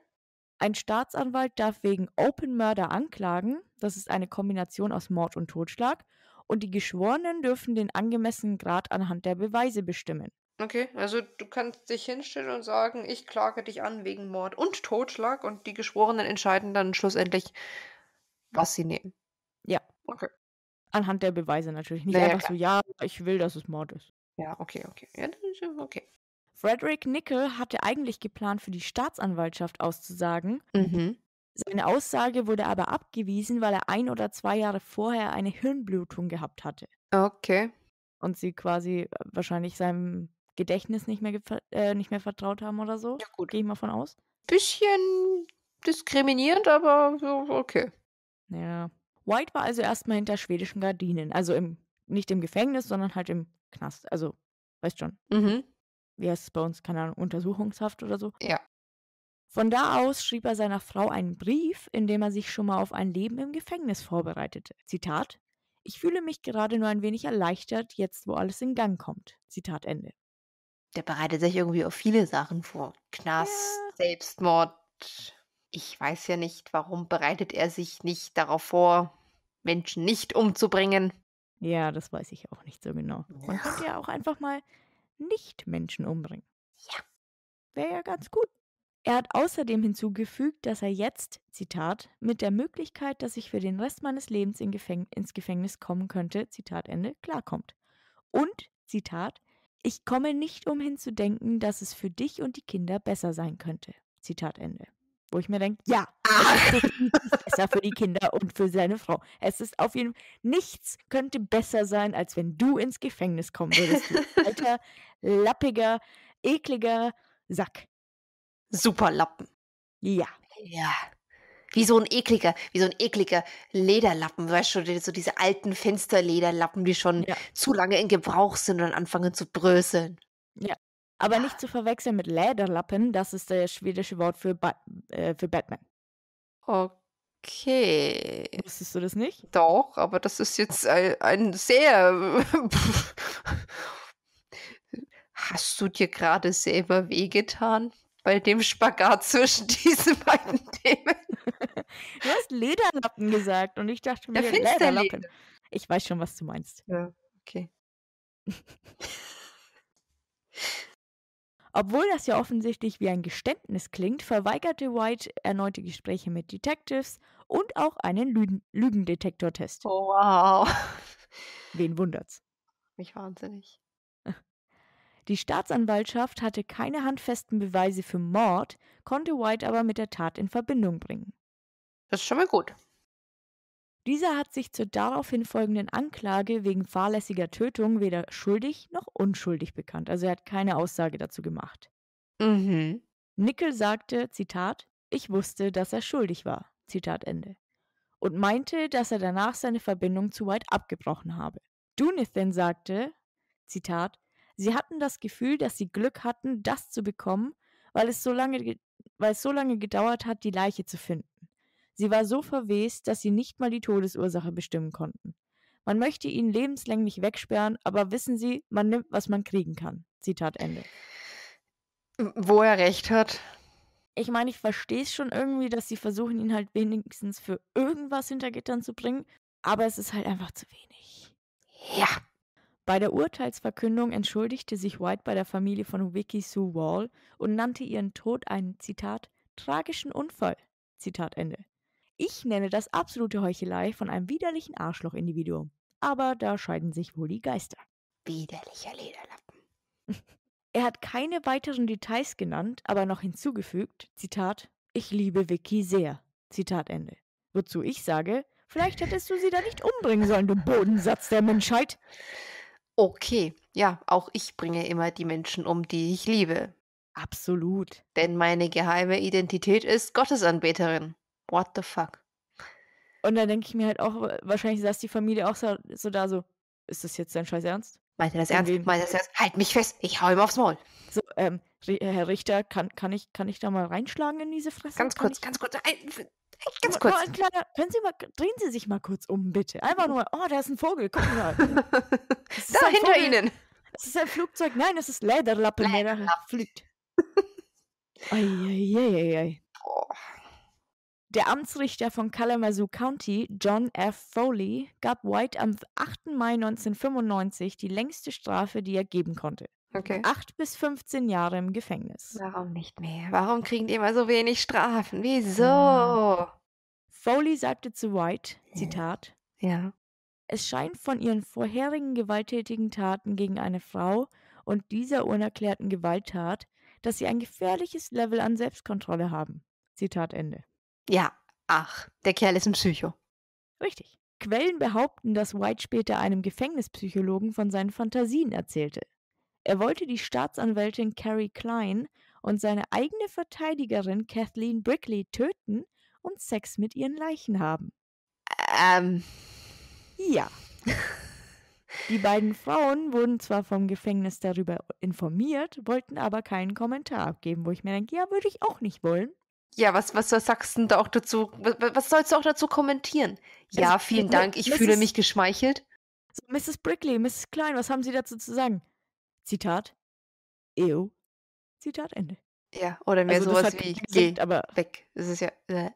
Ein Staatsanwalt darf wegen Open Murder anklagen, das ist eine Kombination aus Mord und Totschlag, und die Geschworenen dürfen den angemessenen Grad anhand der Beweise bestimmen. Okay, also du kannst dich hinstellen und sagen, ich klage dich an wegen Mord und Totschlag und die Geschworenen entscheiden dann schlussendlich, was sie nehmen. Ja. Okay. Anhand der Beweise natürlich. Nicht naja, einfach klar. so, ja, ich will, dass es Mord ist. Ja, okay, okay. Ja, okay. Frederick Nickel hatte eigentlich geplant, für die Staatsanwaltschaft auszusagen. Mhm. Seine Aussage wurde aber abgewiesen, weil er ein oder zwei Jahre vorher eine Hirnblutung gehabt hatte. Okay. Und sie quasi äh, wahrscheinlich seinem Gedächtnis nicht mehr, äh, nicht mehr vertraut haben oder so. Ja, gut. Gehe ich mal von aus. Bisschen diskriminierend, aber okay. Ja. White war also erstmal hinter schwedischen Gardinen. Also im, nicht im Gefängnis, sondern halt im Knast. Also, weißt schon. Mhm. Wie heißt es bei uns? Keine Ahnung, Untersuchungshaft oder so. Ja. Von da aus schrieb er seiner Frau einen Brief, in dem er sich schon mal auf ein Leben im Gefängnis vorbereitete. Zitat: Ich fühle mich gerade nur ein wenig erleichtert, jetzt wo alles in Gang kommt. Zitat Ende. Der bereitet sich irgendwie auf viele Sachen vor. Knast, ja. Selbstmord. Ich weiß ja nicht, warum bereitet er sich nicht darauf vor, Menschen nicht umzubringen. Ja, das weiß ich auch nicht so genau. Man ja. könnte ja auch einfach mal nicht Menschen umbringen. Ja. Wäre ja ganz gut. Er hat außerdem hinzugefügt, dass er jetzt, Zitat, mit der Möglichkeit, dass ich für den Rest meines Lebens in Gefäng ins Gefängnis kommen könnte, Zitat Ende, klarkommt. Und, Zitat, ich komme nicht umhin zu denken, dass es für dich und die Kinder besser sein könnte. Zitat Ende. Wo ich mir denke, ja, ah. besser für die Kinder und für seine Frau. Es ist auf jeden Fall, nichts könnte besser sein, als wenn du ins Gefängnis kommen würdest. Du <laughs> alter, lappiger, ekliger Sack. Super Lappen. Ja. Ja. Wie so ein ekliger, wie so ein ekliger Lederlappen, weißt du, so diese alten Fensterlederlappen, die schon ja. zu lange in Gebrauch sind und anfangen zu bröseln. Ja. Aber ah. nicht zu verwechseln mit Lederlappen, das ist das schwedische Wort für, ba äh, für Batman. Okay. Wusstest du das nicht? Doch, aber das ist jetzt ein, ein sehr. <laughs> Hast du dir gerade selber wehgetan? bei dem Spagat zwischen <laughs> diesen beiden <laughs> Themen. Du hast Lederlappen gesagt und ich dachte mir, da Lederlappen. Leder. Ich weiß schon, was du meinst. Ja, okay. <laughs> Obwohl das ja offensichtlich wie ein Geständnis klingt, verweigerte White erneute Gespräche mit Detectives und auch einen Lügen Lügendetektortest. Oh, wow. Wen wundert's? Mich wahnsinnig. Die Staatsanwaltschaft hatte keine handfesten Beweise für Mord, konnte White aber mit der Tat in Verbindung bringen. Das ist schon mal gut. Dieser hat sich zur daraufhin folgenden Anklage wegen fahrlässiger Tötung weder schuldig noch unschuldig bekannt. Also er hat keine Aussage dazu gemacht. Mhm. Nickel sagte, Zitat, ich wusste, dass er schuldig war. Zitat Ende. Und meinte, dass er danach seine Verbindung zu White abgebrochen habe. Dunithin sagte, Zitat, Sie hatten das Gefühl, dass sie Glück hatten, das zu bekommen, weil es so lange, weil es so lange gedauert hat, die Leiche zu finden. Sie war so verwest, dass sie nicht mal die Todesursache bestimmen konnten. Man möchte ihn lebenslänglich wegsperren, aber wissen Sie, man nimmt, was man kriegen kann. Zitat Ende. Wo er recht hat. Ich meine, ich verstehe es schon irgendwie, dass sie versuchen, ihn halt wenigstens für irgendwas hinter Gittern zu bringen, aber es ist halt einfach zu wenig. Ja. Bei der Urteilsverkündung entschuldigte sich White bei der Familie von Vicky Sue Wall und nannte ihren Tod einen, Zitat, tragischen Unfall, Zitat Ende. Ich nenne das absolute Heuchelei von einem widerlichen Arschloch-Individuum. Aber da scheiden sich wohl die Geister. Widerlicher Lederlappen. <laughs> er hat keine weiteren Details genannt, aber noch hinzugefügt, Zitat, ich liebe Vicky sehr, Zitat Ende. Wozu ich sage, vielleicht hättest du sie da nicht umbringen sollen, du Bodensatz der Menschheit. Okay, ja, auch ich bringe immer die Menschen um, die ich liebe. Absolut. Denn meine geheime Identität ist Gottesanbeterin. What the fuck? Und dann denke ich mir halt auch, wahrscheinlich saß die Familie auch so, so da so, ist das jetzt dein scheiß Ernst? Meint er das ernst? Meint er das ernst? Halt mich fest, ich hau ihm aufs Maul. So, ähm, äh, Herr Richter, kann, kann, ich, kann ich da mal reinschlagen in diese Fresse? Ganz kurz, ganz kurz. Ein, Ganz kurz. Kleiner, können Sie mal, drehen Sie sich mal kurz um, bitte. Einfach oh. nur, oh, da ist ein Vogel, gucken Sie <laughs> mal. da hinter Vogel. Ihnen. Das ist ein Flugzeug. Nein, das ist Lederlappen, Lederlappen. der fliegt. Eieieiei. <laughs> Der Amtsrichter von Kalamazoo County, John F. Foley, gab White am 8. Mai 1995 die längste Strafe, die er geben konnte. Okay. Acht bis 15 Jahre im Gefängnis. Warum nicht mehr? Warum kriegen die immer so wenig Strafen? Wieso? Foley sagte zu White, Zitat, ja. Es scheint von ihren vorherigen gewalttätigen Taten gegen eine Frau und dieser unerklärten Gewalttat, dass sie ein gefährliches Level an Selbstkontrolle haben. Zitat Ende. Ja, ach, der Kerl ist ein Psycho. Richtig. Quellen behaupten, dass White später einem Gefängnispsychologen von seinen Fantasien erzählte. Er wollte die Staatsanwältin Carrie Klein und seine eigene Verteidigerin Kathleen Brickley töten und Sex mit ihren Leichen haben. Ähm. Ja. Die beiden Frauen wurden zwar vom Gefängnis darüber informiert, wollten aber keinen Kommentar abgeben, wo ich mir denke, ja, würde ich auch nicht wollen. Ja, was, was, sagst du da auch dazu? Was, was, sollst du auch dazu kommentieren? Ja, vielen Dank, ich Mrs. fühle mich geschmeichelt. Mrs. Brickley, Mrs. Klein, was haben Sie dazu zu sagen? Zitat, EU, Zitat Ende. Ja, oder mehr also sowas wie geh aber weg. Das ist ja. Äh.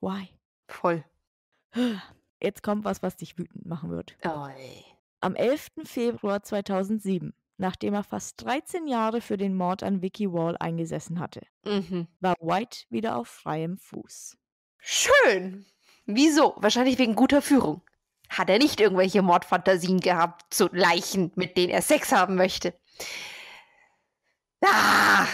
why? Voll. <sighs> Jetzt kommt was, was dich wütend machen wird. Oh, Am 11. Februar 2007, nachdem er fast 13 Jahre für den Mord an Vicky Wall eingesessen hatte, mhm. war White wieder auf freiem Fuß. Schön. Wieso? Wahrscheinlich wegen guter Führung hat er nicht irgendwelche Mordfantasien gehabt zu Leichen, mit denen er Sex haben möchte. Ah!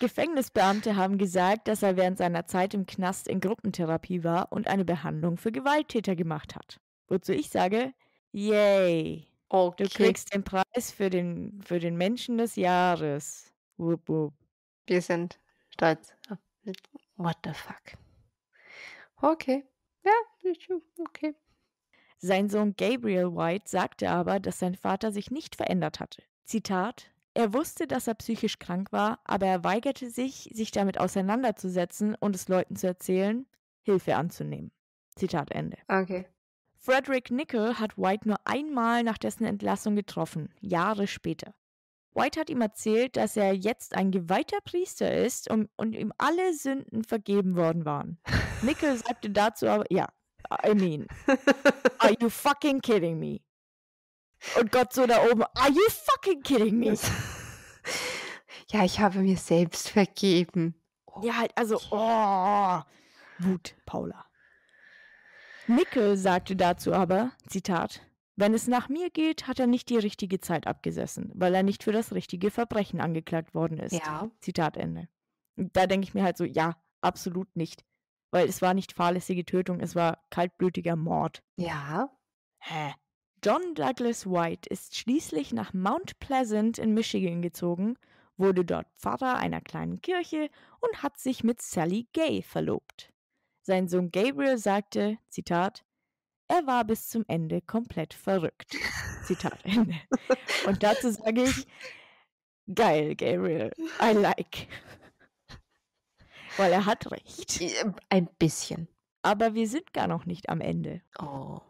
Gefängnisbeamte haben gesagt, dass er während seiner Zeit im Knast in Gruppentherapie war und eine Behandlung für Gewalttäter gemacht hat. Wozu ich sage, yay. Okay. Du kriegst den Preis für den, für den Menschen des Jahres. Wupp, wupp. Wir sind stolz. What the fuck? Okay. Ja, okay. Sein Sohn Gabriel White sagte aber, dass sein Vater sich nicht verändert hatte. Zitat Er wusste, dass er psychisch krank war, aber er weigerte sich, sich damit auseinanderzusetzen und es Leuten zu erzählen, Hilfe anzunehmen. Zitat Ende. Okay. Frederick Nickel hat White nur einmal nach dessen Entlassung getroffen, Jahre später. White hat ihm erzählt, dass er jetzt ein geweihter Priester ist und, und ihm alle Sünden vergeben worden waren. <laughs> Nickel sagte dazu aber, ja, I mean, are you fucking kidding me? Und Gott so da oben, are you fucking kidding me? <laughs> Ja, ich habe mir selbst vergeben. Oh ja, halt, also, oh, Wut, Paula. Nickel sagte dazu aber, Zitat, wenn es nach mir geht, hat er nicht die richtige Zeit abgesessen, weil er nicht für das richtige Verbrechen angeklagt worden ist. Ja. Zitat Ende. Da denke ich mir halt so, ja, absolut nicht weil es war nicht fahrlässige Tötung, es war kaltblütiger Mord. Ja. Hä? John Douglas White ist schließlich nach Mount Pleasant in Michigan gezogen, wurde dort Pfarrer einer kleinen Kirche und hat sich mit Sally Gay verlobt. Sein Sohn Gabriel sagte, Zitat, er war bis zum Ende komplett verrückt. <laughs> Zitat Ende. Und dazu sage ich, geil, Gabriel, I like. Weil er hat recht. Äh, ein bisschen. Aber wir sind gar noch nicht am Ende. Oh.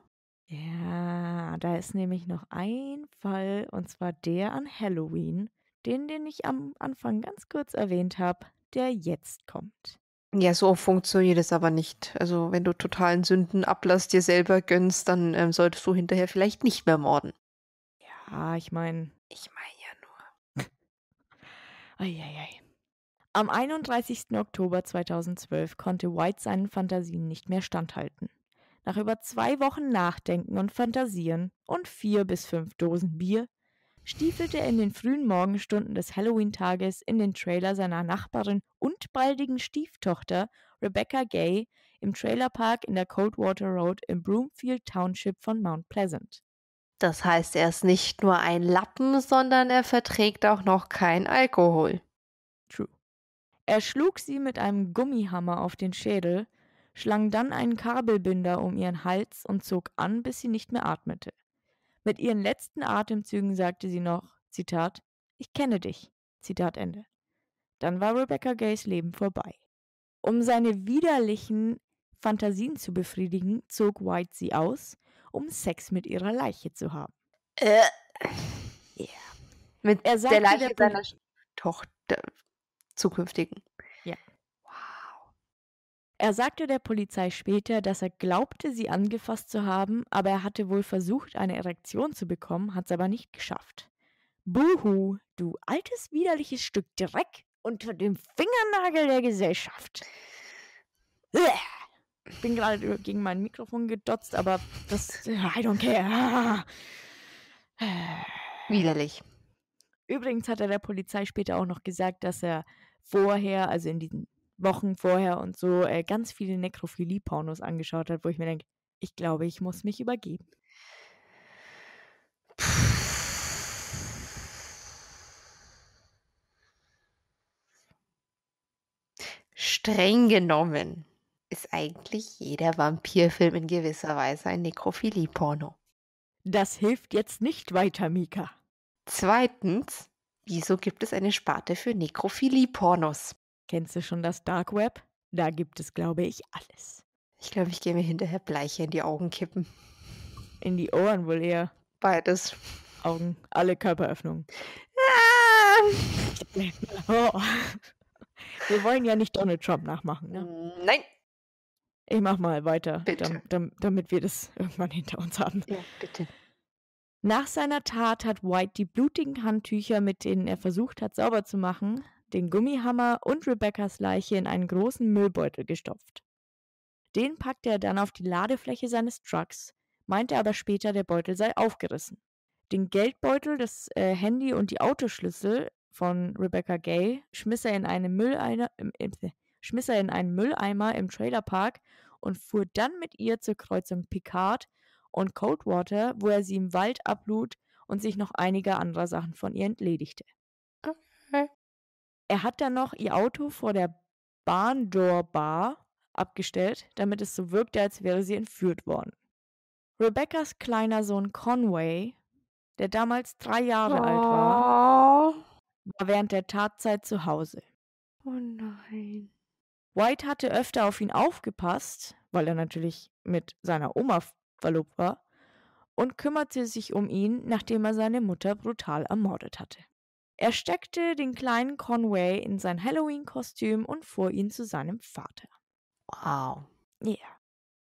Ja, da ist nämlich noch ein Fall, und zwar der an Halloween, den, den ich am Anfang ganz kurz erwähnt habe, der jetzt kommt. Ja, so funktioniert es aber nicht. Also wenn du totalen Sündenablass dir selber gönnst, dann ähm, solltest du hinterher vielleicht nicht mehr morden. Ja, ich meine. Ich meine ja nur. <laughs> Eieiei. Am 31. Oktober 2012 konnte White seinen Fantasien nicht mehr standhalten. Nach über zwei Wochen Nachdenken und Fantasieren und vier bis fünf Dosen Bier stiefelte er in den frühen Morgenstunden des Halloween-Tages in den Trailer seiner Nachbarin und baldigen Stieftochter Rebecca Gay im Trailerpark in der Coldwater Road im Broomfield Township von Mount Pleasant. Das heißt, er ist nicht nur ein Lappen, sondern er verträgt auch noch kein Alkohol. Er schlug sie mit einem Gummihammer auf den Schädel, schlang dann einen Kabelbinder um ihren Hals und zog an, bis sie nicht mehr atmete. Mit ihren letzten Atemzügen sagte sie noch, Zitat, ich kenne dich, Zitat Ende. Dann war Rebecca Gays Leben vorbei. Um seine widerlichen Fantasien zu befriedigen, zog White sie aus, um Sex mit ihrer Leiche zu haben. Äh. Yeah. Mit er der Leiche seiner Tochter zukünftigen. Ja. Wow. Er sagte der Polizei später, dass er glaubte, sie angefasst zu haben, aber er hatte wohl versucht, eine Erektion zu bekommen, hat es aber nicht geschafft. Buhu, du altes widerliches Stück Dreck unter dem Fingernagel der Gesellschaft. Ich bin gerade gegen mein Mikrofon gedotzt, aber das. I don't care. Widerlich. Übrigens hat er der Polizei später auch noch gesagt, dass er vorher, also in diesen Wochen vorher und so, äh, ganz viele Nekrophilie-Pornos angeschaut hat, wo ich mir denke, ich glaube, ich muss mich übergeben. Streng genommen ist eigentlich jeder Vampirfilm in gewisser Weise ein Nekrophilie-Porno. Das hilft jetzt nicht weiter, Mika. Zweitens Wieso gibt es eine Sparte für Nekrophilie-Pornos? Kennst du schon das Dark Web? Da gibt es, glaube ich, alles. Ich glaube, ich gehe mir hinterher Bleiche in die Augen kippen. In die Ohren wohl eher. Beides. Augen, alle Körperöffnungen. Ah! <laughs> oh. Wir wollen ja nicht Donald Trump nachmachen, ne? Nein. Ich mach mal weiter, bitte. Dam, dam, damit wir das irgendwann hinter uns haben. Ja, bitte. Nach seiner Tat hat White die blutigen Handtücher, mit denen er versucht hat, sauber zu machen, den Gummihammer und Rebeccas Leiche in einen großen Müllbeutel gestopft. Den packte er dann auf die Ladefläche seines Trucks, meinte aber später, der Beutel sei aufgerissen. Den Geldbeutel, das äh, Handy und die Autoschlüssel von Rebecca Gay schmiss er in einen Mülleimer, äh, schmiss er in einen Mülleimer im Trailerpark und fuhr dann mit ihr zur Kreuzung Picard und Coldwater, wo er sie im Wald ablud und sich noch einige andere Sachen von ihr entledigte. Okay. Er hat dann noch ihr Auto vor der Barndor Bar abgestellt, damit es so wirkte, als wäre sie entführt worden. Rebeccas kleiner Sohn Conway, der damals drei Jahre oh. alt war, oh. war während der Tatzeit zu Hause. Oh nein. White hatte öfter auf ihn aufgepasst, weil er natürlich mit seiner Oma verlobt war, und kümmerte sich um ihn, nachdem er seine Mutter brutal ermordet hatte. Er steckte den kleinen Conway in sein Halloween-Kostüm und fuhr ihn zu seinem Vater. Wow. Ja. Yeah.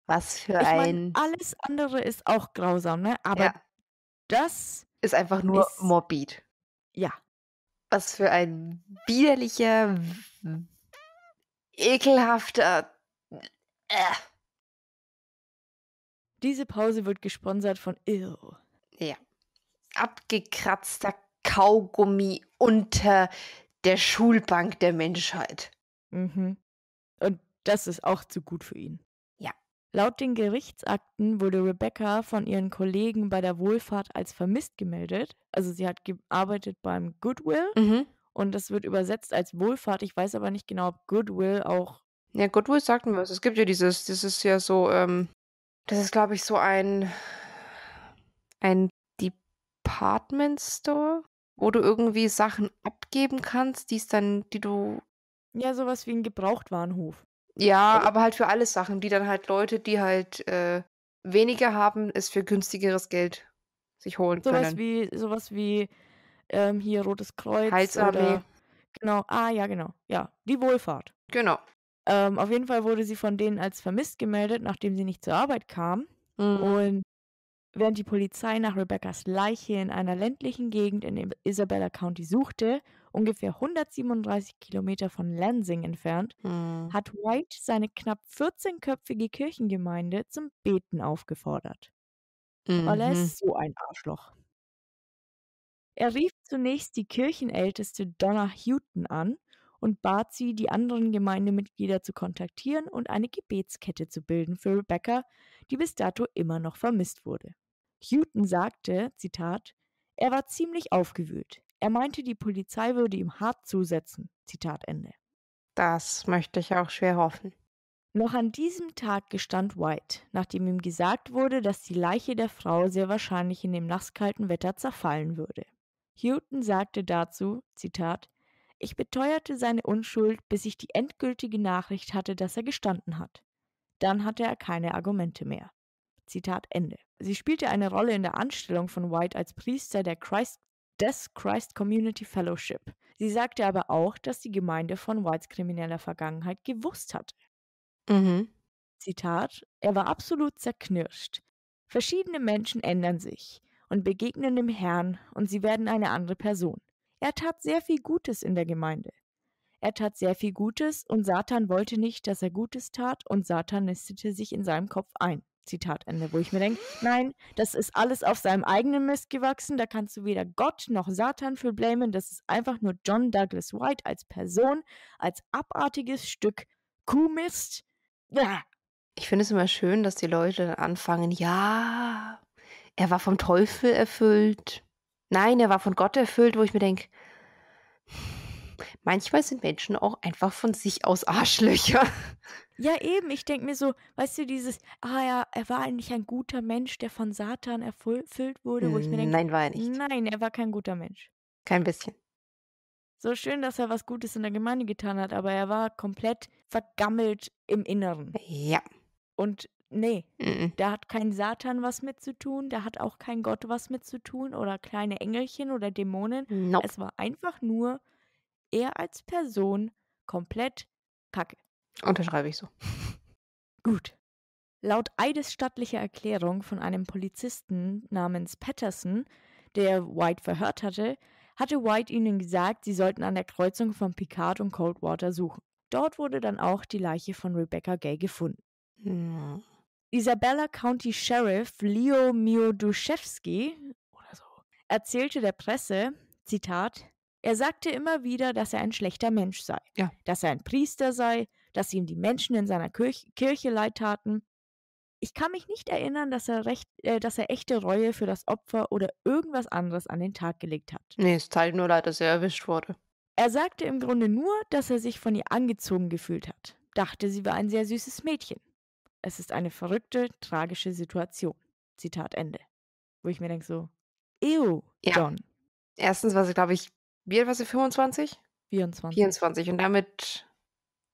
Was für ich ein. Mein, alles andere ist auch grausam, ne? Aber ja. das. Ist einfach nur ist... morbid. Ja. Was für ein widerlicher, ekelhafter. Äh. Diese Pause wird gesponsert von Ill. Ja. Abgekratzter Kaugummi unter der Schulbank der Menschheit. Mhm. Und das ist auch zu gut für ihn. Ja. Laut den Gerichtsakten wurde Rebecca von ihren Kollegen bei der Wohlfahrt als vermisst gemeldet. Also sie hat gearbeitet beim Goodwill mhm. und das wird übersetzt als Wohlfahrt. Ich weiß aber nicht genau, ob Goodwill auch. Ja, Goodwill sagt mir was. Es gibt ja dieses, das ist ja so, ähm, das ist, glaube ich, so ein, ein Department Store, wo du irgendwie Sachen abgeben kannst, die es dann, die du. Ja, sowas wie ein Gebrauchtwarenhof. Ja, also aber halt für alle Sachen, die dann halt Leute, die halt äh, weniger haben, es für günstigeres Geld sich holen sowas können. Wie, sowas wie ähm, hier Rotes Kreuz. Heilsarmee. Oder, genau, ah ja, genau. Ja, die Wohlfahrt. Genau. Ähm, auf jeden Fall wurde sie von denen als vermisst gemeldet, nachdem sie nicht zur Arbeit kam. Mhm. Und während die Polizei nach Rebeccas Leiche in einer ländlichen Gegend in Isabella County suchte, ungefähr 137 Kilometer von Lansing entfernt, mhm. hat White seine knapp 14-köpfige Kirchengemeinde zum Beten aufgefordert. Mhm. Weil er ist so ein Arschloch. Er rief zunächst die Kirchenälteste Donna Houghton an, und bat sie, die anderen Gemeindemitglieder zu kontaktieren und eine Gebetskette zu bilden für Rebecca, die bis dato immer noch vermisst wurde. Houghton sagte, Zitat, er war ziemlich aufgewühlt. Er meinte, die Polizei würde ihm hart zusetzen. Zitat Ende. Das möchte ich auch schwer hoffen. Noch an diesem Tag gestand White, nachdem ihm gesagt wurde, dass die Leiche der Frau sehr wahrscheinlich in dem nasskalten Wetter zerfallen würde. Houghton sagte dazu, Zitat, ich beteuerte seine Unschuld, bis ich die endgültige Nachricht hatte, dass er gestanden hat. Dann hatte er keine Argumente mehr. Zitat Ende. Sie spielte eine Rolle in der Anstellung von White als Priester der Christ des Christ Community Fellowship. Sie sagte aber auch, dass die Gemeinde von Whites krimineller Vergangenheit gewusst hatte. Mhm. Zitat, er war absolut zerknirscht. Verschiedene Menschen ändern sich und begegnen dem Herrn und sie werden eine andere Person. Er tat sehr viel Gutes in der Gemeinde. Er tat sehr viel Gutes und Satan wollte nicht, dass er Gutes tat und Satan nistete sich in seinem Kopf ein. Zitat Ende, wo ich mir denke, nein, das ist alles auf seinem eigenen Mist gewachsen, da kannst du weder Gott noch Satan für blamen, das ist einfach nur John Douglas White als Person, als abartiges Stück Kuhmist. Ja. Ich finde es immer schön, dass die Leute dann anfangen, ja, er war vom Teufel erfüllt, Nein, er war von Gott erfüllt, wo ich mir denke, manchmal sind Menschen auch einfach von sich aus Arschlöcher. Ja, eben. Ich denke mir so, weißt du, dieses, ah ja, er war eigentlich ein guter Mensch, der von Satan erfüllt wurde, wo ich mir denke, nein, war er nicht. Nein, er war kein guter Mensch. Kein bisschen. So schön, dass er was Gutes in der Gemeinde getan hat, aber er war komplett vergammelt im Inneren. Ja. Und Nee, mhm. da hat kein Satan was mit zu tun, da hat auch kein Gott was mit zu tun oder kleine Engelchen oder Dämonen. Nope. Es war einfach nur er als Person komplett kacke. Unterschreibe ich so. Gut. Laut eidesstattlicher Erklärung von einem Polizisten namens Patterson, der White verhört hatte, hatte White ihnen gesagt, sie sollten an der Kreuzung von Picard und Coldwater suchen. Dort wurde dann auch die Leiche von Rebecca Gay gefunden. Ja. Isabella County Sheriff Leo Mioduszewski oder so erzählte der Presse, Zitat, er sagte immer wieder, dass er ein schlechter Mensch sei, ja. dass er ein Priester sei, dass ihm die Menschen in seiner Kirche, Kirche leid taten. Ich kann mich nicht erinnern, dass er, recht, äh, dass er echte Reue für das Opfer oder irgendwas anderes an den Tag gelegt hat. Nee, es teilt nur leid, dass er erwischt wurde. Er sagte im Grunde nur, dass er sich von ihr angezogen gefühlt hat, dachte, sie war ein sehr süßes Mädchen. Es ist eine verrückte, tragische Situation. Zitat Ende. Wo ich mir denke so, ew, ja. Erstens war sie, glaube ich, wie alt war sie, 25? 24. 24 und damit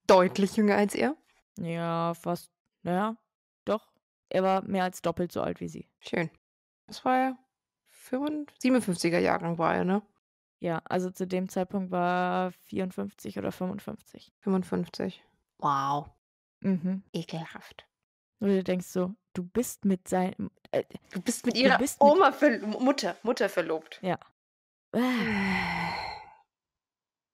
deutlich jünger als er. Ja, fast, naja, doch. Er war mehr als doppelt so alt wie sie. Schön. Das war ja 57er Jahrgang war er, ne? Ja, also zu dem Zeitpunkt war 54 oder 55. 55. Wow. Mhm. Ekelhaft. Wo du denkst so, du bist mit seinem. Äh, du bist mit ihrer bist mit Oma, ver Mutter, Mutter verlobt. Ja. <sighs>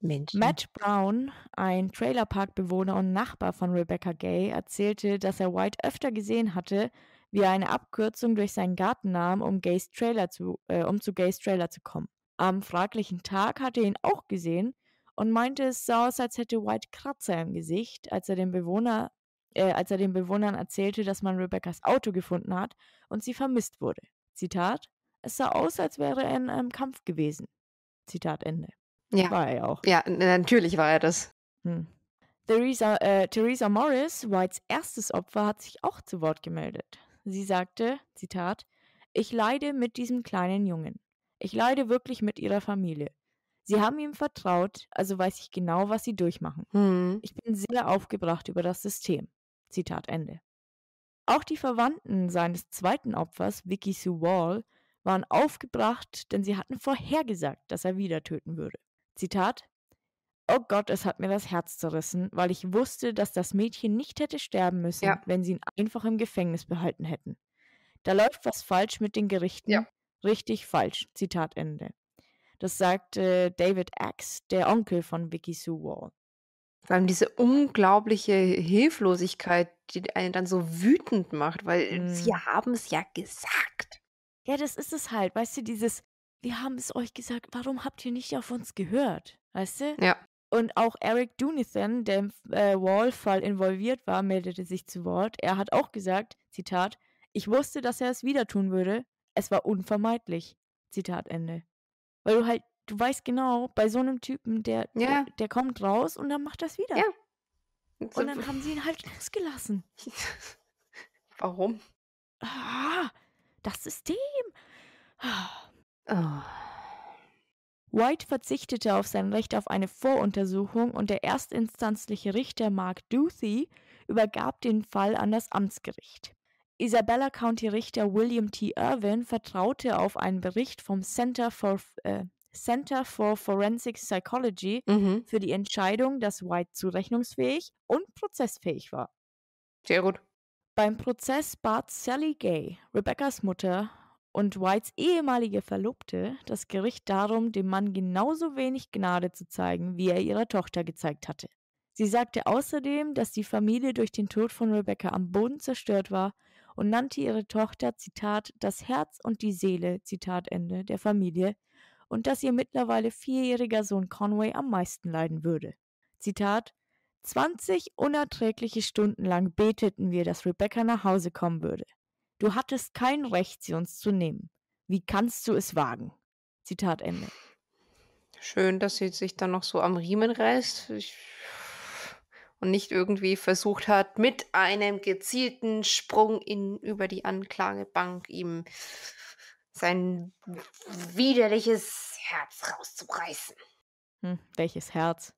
Mensch. Matt Brown, ein Trailerparkbewohner und Nachbar von Rebecca Gay, erzählte, dass er White öfter gesehen hatte, wie er eine Abkürzung durch seinen Garten nahm, um, Gays Trailer zu, äh, um zu Gays Trailer zu kommen. Am fraglichen Tag hatte er ihn auch gesehen und meinte, es sah aus, als hätte White Kratzer im Gesicht, als er den Bewohner äh, als er den Bewohnern erzählte, dass man Rebecca's Auto gefunden hat und sie vermisst wurde. Zitat, es sah aus, als wäre er in einem Kampf gewesen. Zitat Ende. Ja. War er auch. Ja, natürlich war er das. Hm. Theresa, äh, Theresa Morris, Whites erstes Opfer, hat sich auch zu Wort gemeldet. Sie sagte, Zitat, ich leide mit diesem kleinen Jungen. Ich leide wirklich mit ihrer Familie. Sie haben ihm vertraut, also weiß ich genau, was sie durchmachen. Hm. Ich bin sehr aufgebracht über das System. Zitat Ende. Auch die Verwandten seines zweiten Opfers, Vicky Sue Wall, waren aufgebracht, denn sie hatten vorhergesagt, dass er wieder töten würde. Zitat Oh Gott, es hat mir das Herz zerrissen, weil ich wusste, dass das Mädchen nicht hätte sterben müssen, ja. wenn sie ihn einfach im Gefängnis behalten hätten. Da läuft was falsch mit den Gerichten. Ja. Richtig falsch. Zitat Ende. Das sagte David Axe, der Onkel von Vicky Sue Wall. Vor allem diese unglaubliche Hilflosigkeit, die einen dann so wütend macht, weil mhm. sie haben es ja gesagt. Ja, das ist es halt. Weißt du, dieses, wir haben es euch gesagt, warum habt ihr nicht auf uns gehört? Weißt du? Ja. Und auch Eric Dunithan, der im äh, Wall-Fall involviert war, meldete sich zu Wort. Er hat auch gesagt, Zitat, ich wusste, dass er es wieder tun würde. Es war unvermeidlich. Zitat Ende. Weil du halt du weißt genau, bei so einem Typen, der, ja. der, der kommt raus und dann macht das wieder. Ja. Und, und dann haben sie ihn halt losgelassen. <laughs> Warum? Ah, das System. Ah. Oh. White verzichtete auf sein Recht auf eine Voruntersuchung und der erstinstanzliche Richter Mark Duthie übergab den Fall an das Amtsgericht. Isabella County Richter William T. Irwin vertraute auf einen Bericht vom Center for äh, Center for Forensic Psychology mhm. für die Entscheidung, dass White zurechnungsfähig und prozessfähig war. Sehr gut. Beim Prozess bat Sally Gay, Rebeccas Mutter und Whites ehemalige Verlobte, das Gericht darum, dem Mann genauso wenig Gnade zu zeigen, wie er ihrer Tochter gezeigt hatte. Sie sagte außerdem, dass die Familie durch den Tod von Rebecca am Boden zerstört war und nannte ihre Tochter, Zitat, das Herz und die Seele, Zitat Ende, der Familie und dass ihr mittlerweile vierjähriger Sohn Conway am meisten leiden würde. Zitat 20 unerträgliche Stunden lang beteten wir, dass Rebecca nach Hause kommen würde. Du hattest kein Recht, sie uns zu nehmen. Wie kannst du es wagen? Zitat Ende. Schön, dass sie sich dann noch so am Riemen reißt. und nicht irgendwie versucht hat, mit einem gezielten Sprung in, über die Anklagebank ihm sein widerliches Herz rauszureißen. Hm, welches Herz?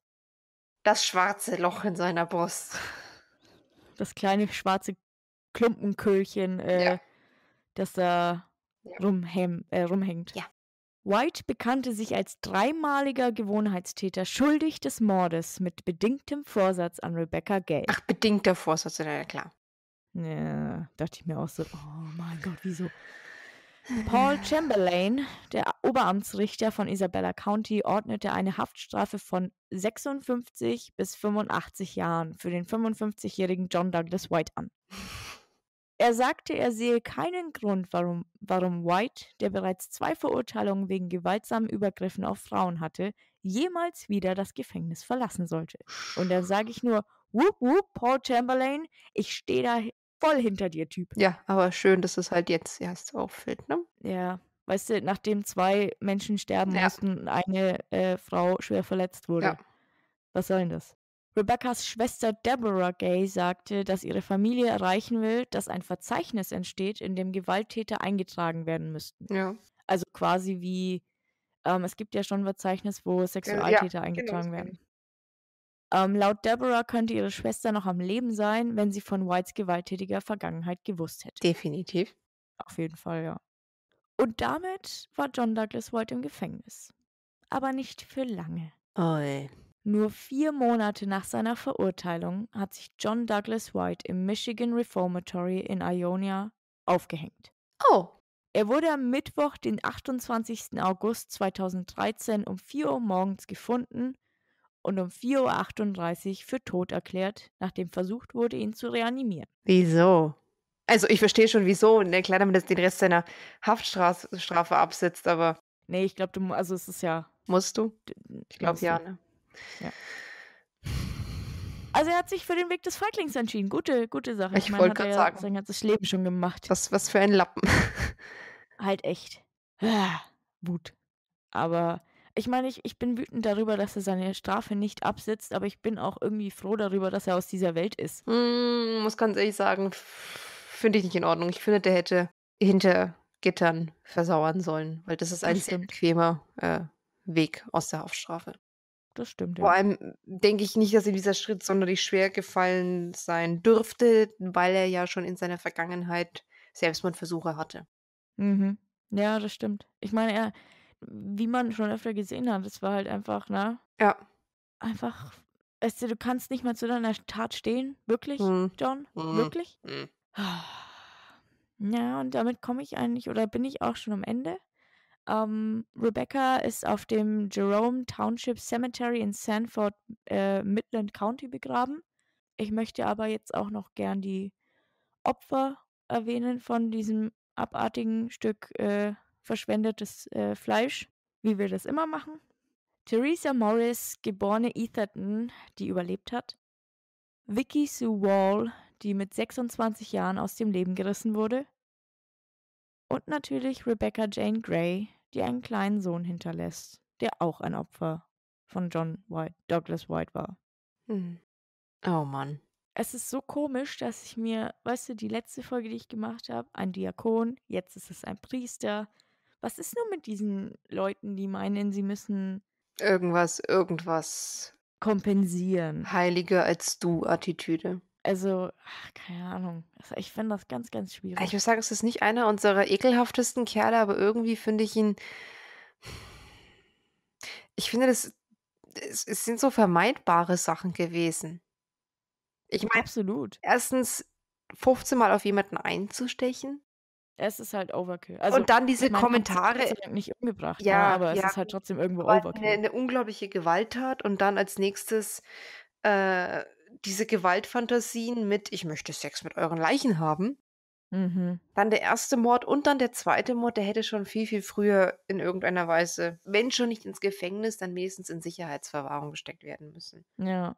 Das schwarze Loch in seiner Brust. Das kleine schwarze Klumpenköhlchen, äh, ja. das da ja. äh, rumhängt. Ja. White bekannte sich als dreimaliger Gewohnheitstäter schuldig des Mordes mit bedingtem Vorsatz an Rebecca Gay. Ach, bedingter Vorsatz, ja klar. Ja, dachte ich mir auch so, oh mein Gott, wieso? Paul Chamberlain, der Oberamtsrichter von Isabella County, ordnete eine Haftstrafe von 56 bis 85 Jahren für den 55-jährigen John Douglas White an. <laughs> Er sagte, er sehe keinen Grund, warum, warum White, der bereits zwei Verurteilungen wegen gewaltsamen Übergriffen auf Frauen hatte, jemals wieder das Gefängnis verlassen sollte. Und da sage ich nur, Wup, wup, Paul Chamberlain, ich stehe da, voll hinter dir Typ. Ja, aber schön, dass es halt jetzt erst auffällt, ne? Ja. Weißt du, nachdem zwei Menschen sterben ja. mussten und eine äh, Frau schwer verletzt wurde. Ja. Was soll denn das? Rebeccas Schwester Deborah Gay sagte, dass ihre Familie erreichen will, dass ein Verzeichnis entsteht, in dem Gewalttäter eingetragen werden müssten. Ja. Also quasi wie, ähm, es gibt ja schon ein Verzeichnis, wo äh, Sexualtäter ja, genau, eingetragen genau. werden. Ähm, laut Deborah könnte ihre Schwester noch am Leben sein, wenn sie von Whites gewalttätiger Vergangenheit gewusst hätte. Definitiv. Auf jeden Fall, ja. Und damit war John Douglas White im Gefängnis. Aber nicht für lange. Oi. Nur vier Monate nach seiner Verurteilung hat sich John Douglas White im Michigan Reformatory in Ionia aufgehängt. Oh. Er wurde am Mittwoch, den 28. August 2013 um 4 Uhr morgens gefunden und um 4.38 Uhr für tot erklärt, nachdem versucht wurde, ihn zu reanimieren. Wieso? Also ich verstehe schon, wieso. Ne? Klar, damit er den Rest seiner Haftstrafe absitzt, aber. Nee, ich glaube, du also es ist ja. Musst du? Ich glaube ja, ne? Ja. Also er hat sich für den Weg des Feiglings entschieden. Gute, gute Sache. Ich, ich wollte gerade ja sagen. Sein ganzes Leben schon gemacht. Was, was für ein Lappen. halt echt. Ah, Wut. Aber ich meine, ich, ich bin wütend darüber, dass er seine Strafe nicht absitzt, aber ich bin auch irgendwie froh darüber, dass er aus dieser Welt ist. Mm, muss ganz ehrlich sagen, finde ich nicht in Ordnung. Ich finde, der hätte hinter Gittern versauern sollen, weil das ist ein das sehr bequemer äh, Weg aus der Haftstrafe. Das stimmt. Ja. Vor allem äh, denke ich nicht, dass ihm dieser Schritt sonderlich schwer gefallen sein dürfte, weil er ja schon in seiner Vergangenheit Selbstmordversuche hatte. Mhm. Ja, das stimmt. Ich meine, er, wie man schon öfter gesehen hat, es war halt einfach, ne? Ja. Einfach, weißt du, du kannst nicht mal zu deiner Tat stehen. Wirklich, hm. John? Hm. Wirklich? Hm. Ja, und damit komme ich eigentlich, oder bin ich auch schon am Ende. Um, ähm, Rebecca ist auf dem Jerome Township Cemetery in Sanford, äh, Midland County begraben. Ich möchte aber jetzt auch noch gern die Opfer erwähnen von diesem abartigen Stück äh, verschwendetes äh, Fleisch, wie wir das immer machen. Theresa Morris, geborene Etherton, die überlebt hat. Vicky Sue Wall, die mit 26 Jahren aus dem Leben gerissen wurde. Und natürlich Rebecca Jane Grey, die einen kleinen Sohn hinterlässt, der auch ein Opfer von John White, Douglas White war. Hm. Oh Mann. Es ist so komisch, dass ich mir, weißt du, die letzte Folge, die ich gemacht habe, ein Diakon, jetzt ist es ein Priester, was ist nur mit diesen Leuten, die meinen, sie müssen irgendwas, irgendwas kompensieren? Heiliger als du Attitüde. Also, ach, keine Ahnung. Also ich finde das ganz, ganz ah, schwierig. Ich würde sagen, es ist nicht einer unserer ekelhaftesten Kerle, aber irgendwie finde ich ihn. Ich finde, das, es, es sind so vermeidbare Sachen gewesen. Ich meine, absolut. Erstens, 15 Mal auf jemanden einzustechen. Es ist halt Overkill. Also, und dann diese meine, Kommentare. Das hat nicht umgebracht, ja, ne? ja aber ja, es ist halt trotzdem irgendwo halt Overkill. Eine, eine, unglaubliche Gewalttat und dann als nächstes äh, diese Gewaltfantasien mit, ich möchte Sex mit euren Leichen haben. Mhm. Dann der erste Mord und dann der zweite Mord, der hätte schon viel, viel früher in irgendeiner Weise, wenn schon nicht ins Gefängnis, dann wenigstens in Sicherheitsverwahrung gesteckt werden müssen. Ja.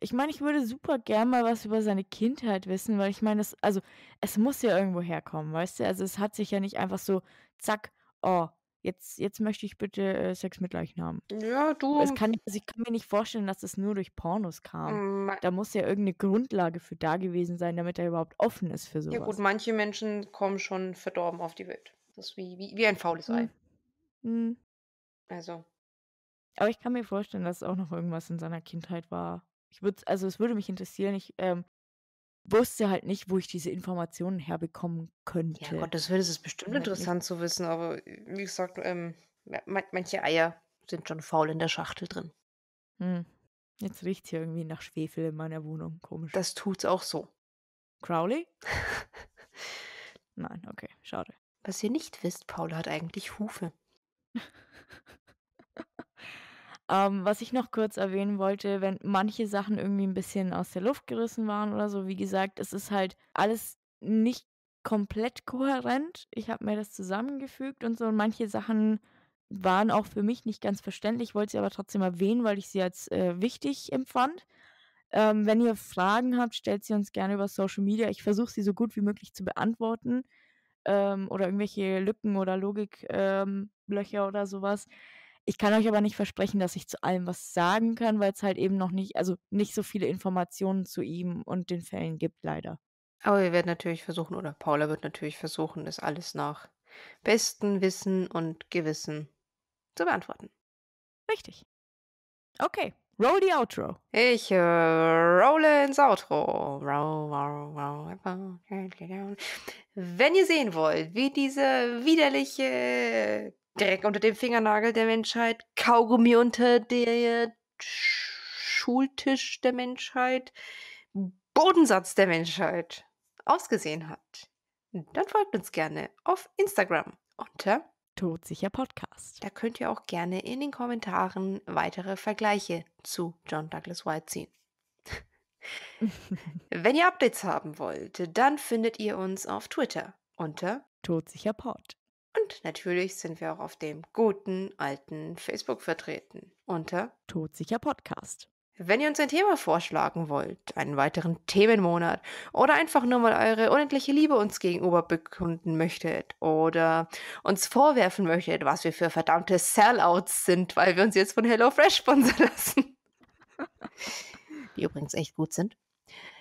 Ich meine, ich würde super gern mal was über seine Kindheit wissen, weil ich meine, das, also es muss ja irgendwo herkommen, weißt du? Also es hat sich ja nicht einfach so, zack, oh, jetzt, jetzt möchte ich bitte äh, Sex mit Leichen haben. Ja, du. Es kann, also ich kann mir nicht vorstellen, dass es nur durch Pornos kam. Da muss ja irgendeine Grundlage für da gewesen sein, damit er überhaupt offen ist für sowas. Ja gut, manche Menschen kommen schon verdorben auf die Welt. Das ist wie, wie, wie ein faules hm. Ei. Mhm. Also. Aber ich kann mir vorstellen, dass auch noch irgendwas in seiner Kindheit war, ich würde, also es würde mich interessieren. Ich ähm, wusste halt nicht, wo ich diese Informationen herbekommen könnte. Ja Gott, das wäre es bestimmt interessant ich, zu wissen, aber wie gesagt, ähm, manche Eier sind schon faul in der Schachtel drin. Hm. Jetzt riecht hier irgendwie nach Schwefel in meiner Wohnung. Komisch. Das tut's auch so. Crowley? <laughs> Nein, okay, schade. Was ihr nicht wisst, Paula hat eigentlich Hufe. <laughs> Ähm, was ich noch kurz erwähnen wollte, wenn manche Sachen irgendwie ein bisschen aus der Luft gerissen waren oder so, wie gesagt, es ist halt alles nicht komplett kohärent. Ich habe mir das zusammengefügt und so und manche Sachen waren auch für mich nicht ganz verständlich, wollte sie aber trotzdem erwähnen, weil ich sie als äh, wichtig empfand. Ähm, wenn ihr Fragen habt, stellt sie uns gerne über Social Media. Ich versuche sie so gut wie möglich zu beantworten ähm, oder irgendwelche Lücken oder Logiklöcher ähm, oder sowas. Ich kann euch aber nicht versprechen, dass ich zu allem was sagen kann, weil es halt eben noch nicht, also nicht so viele Informationen zu ihm und den Fällen gibt, leider. Aber wir werden natürlich versuchen, oder Paula wird natürlich versuchen, das alles nach bestem Wissen und Gewissen zu beantworten. Richtig. Okay, roll die outro. Ich äh, rolle ins Outro. Wenn ihr sehen wollt, wie diese widerliche Dreck unter dem Fingernagel der Menschheit, Kaugummi unter der Schultisch der Menschheit, Bodensatz der Menschheit ausgesehen hat, dann folgt uns gerne auf Instagram unter Todsicher Podcast. Da könnt ihr auch gerne in den Kommentaren weitere Vergleiche zu John Douglas White ziehen. <laughs> Wenn ihr Updates haben wollt, dann findet ihr uns auf Twitter unter Todsicher Pod. Und natürlich sind wir auch auf dem guten alten Facebook vertreten unter Todsicher Podcast. Wenn ihr uns ein Thema vorschlagen wollt, einen weiteren Themenmonat oder einfach nur mal eure unendliche Liebe uns gegenüber bekunden möchtet oder uns vorwerfen möchtet, was wir für verdammte Sellouts sind, weil wir uns jetzt von HelloFresh sponsern lassen, die übrigens echt gut sind,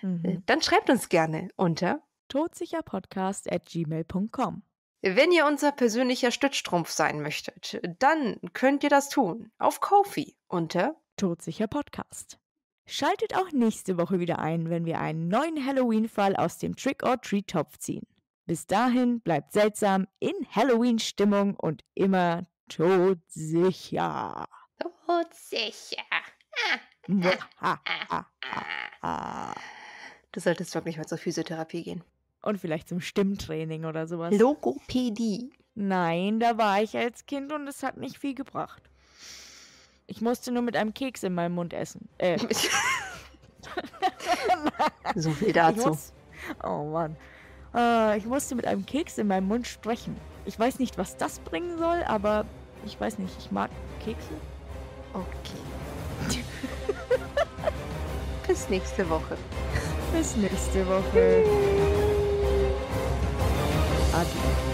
mhm. Äh, dann schreibt uns gerne unter todsicherpodcast at gmail.com. Wenn ihr unser persönlicher Stützstrumpf sein möchtet, dann könnt ihr das tun auf Kofi unter Todsicher Podcast. Schaltet auch nächste Woche wieder ein, wenn wir einen neuen Halloween-Fall aus dem Trick or Treat Topf ziehen. Bis dahin bleibt seltsam in Halloween-Stimmung und immer todsicher. Todsicher. <laughs> <laughs> Du solltest wirklich mal zur Physiotherapie gehen. Und vielleicht zum Stimmtraining oder sowas. Logopädie. Nein, da war ich als Kind und es hat nicht viel gebracht. Ich musste nur mit einem Keks in meinem Mund essen. Äh. <laughs> <laughs> so viel dazu. Muss, oh Mann. Äh, ich musste mit einem Keks in meinem Mund sprechen. Ich weiß nicht, was das bringen soll, aber ich weiß nicht. Ich mag Kekse. Okay. <laughs> Bis nächste Woche. Bis nächste Woche. 阿迪。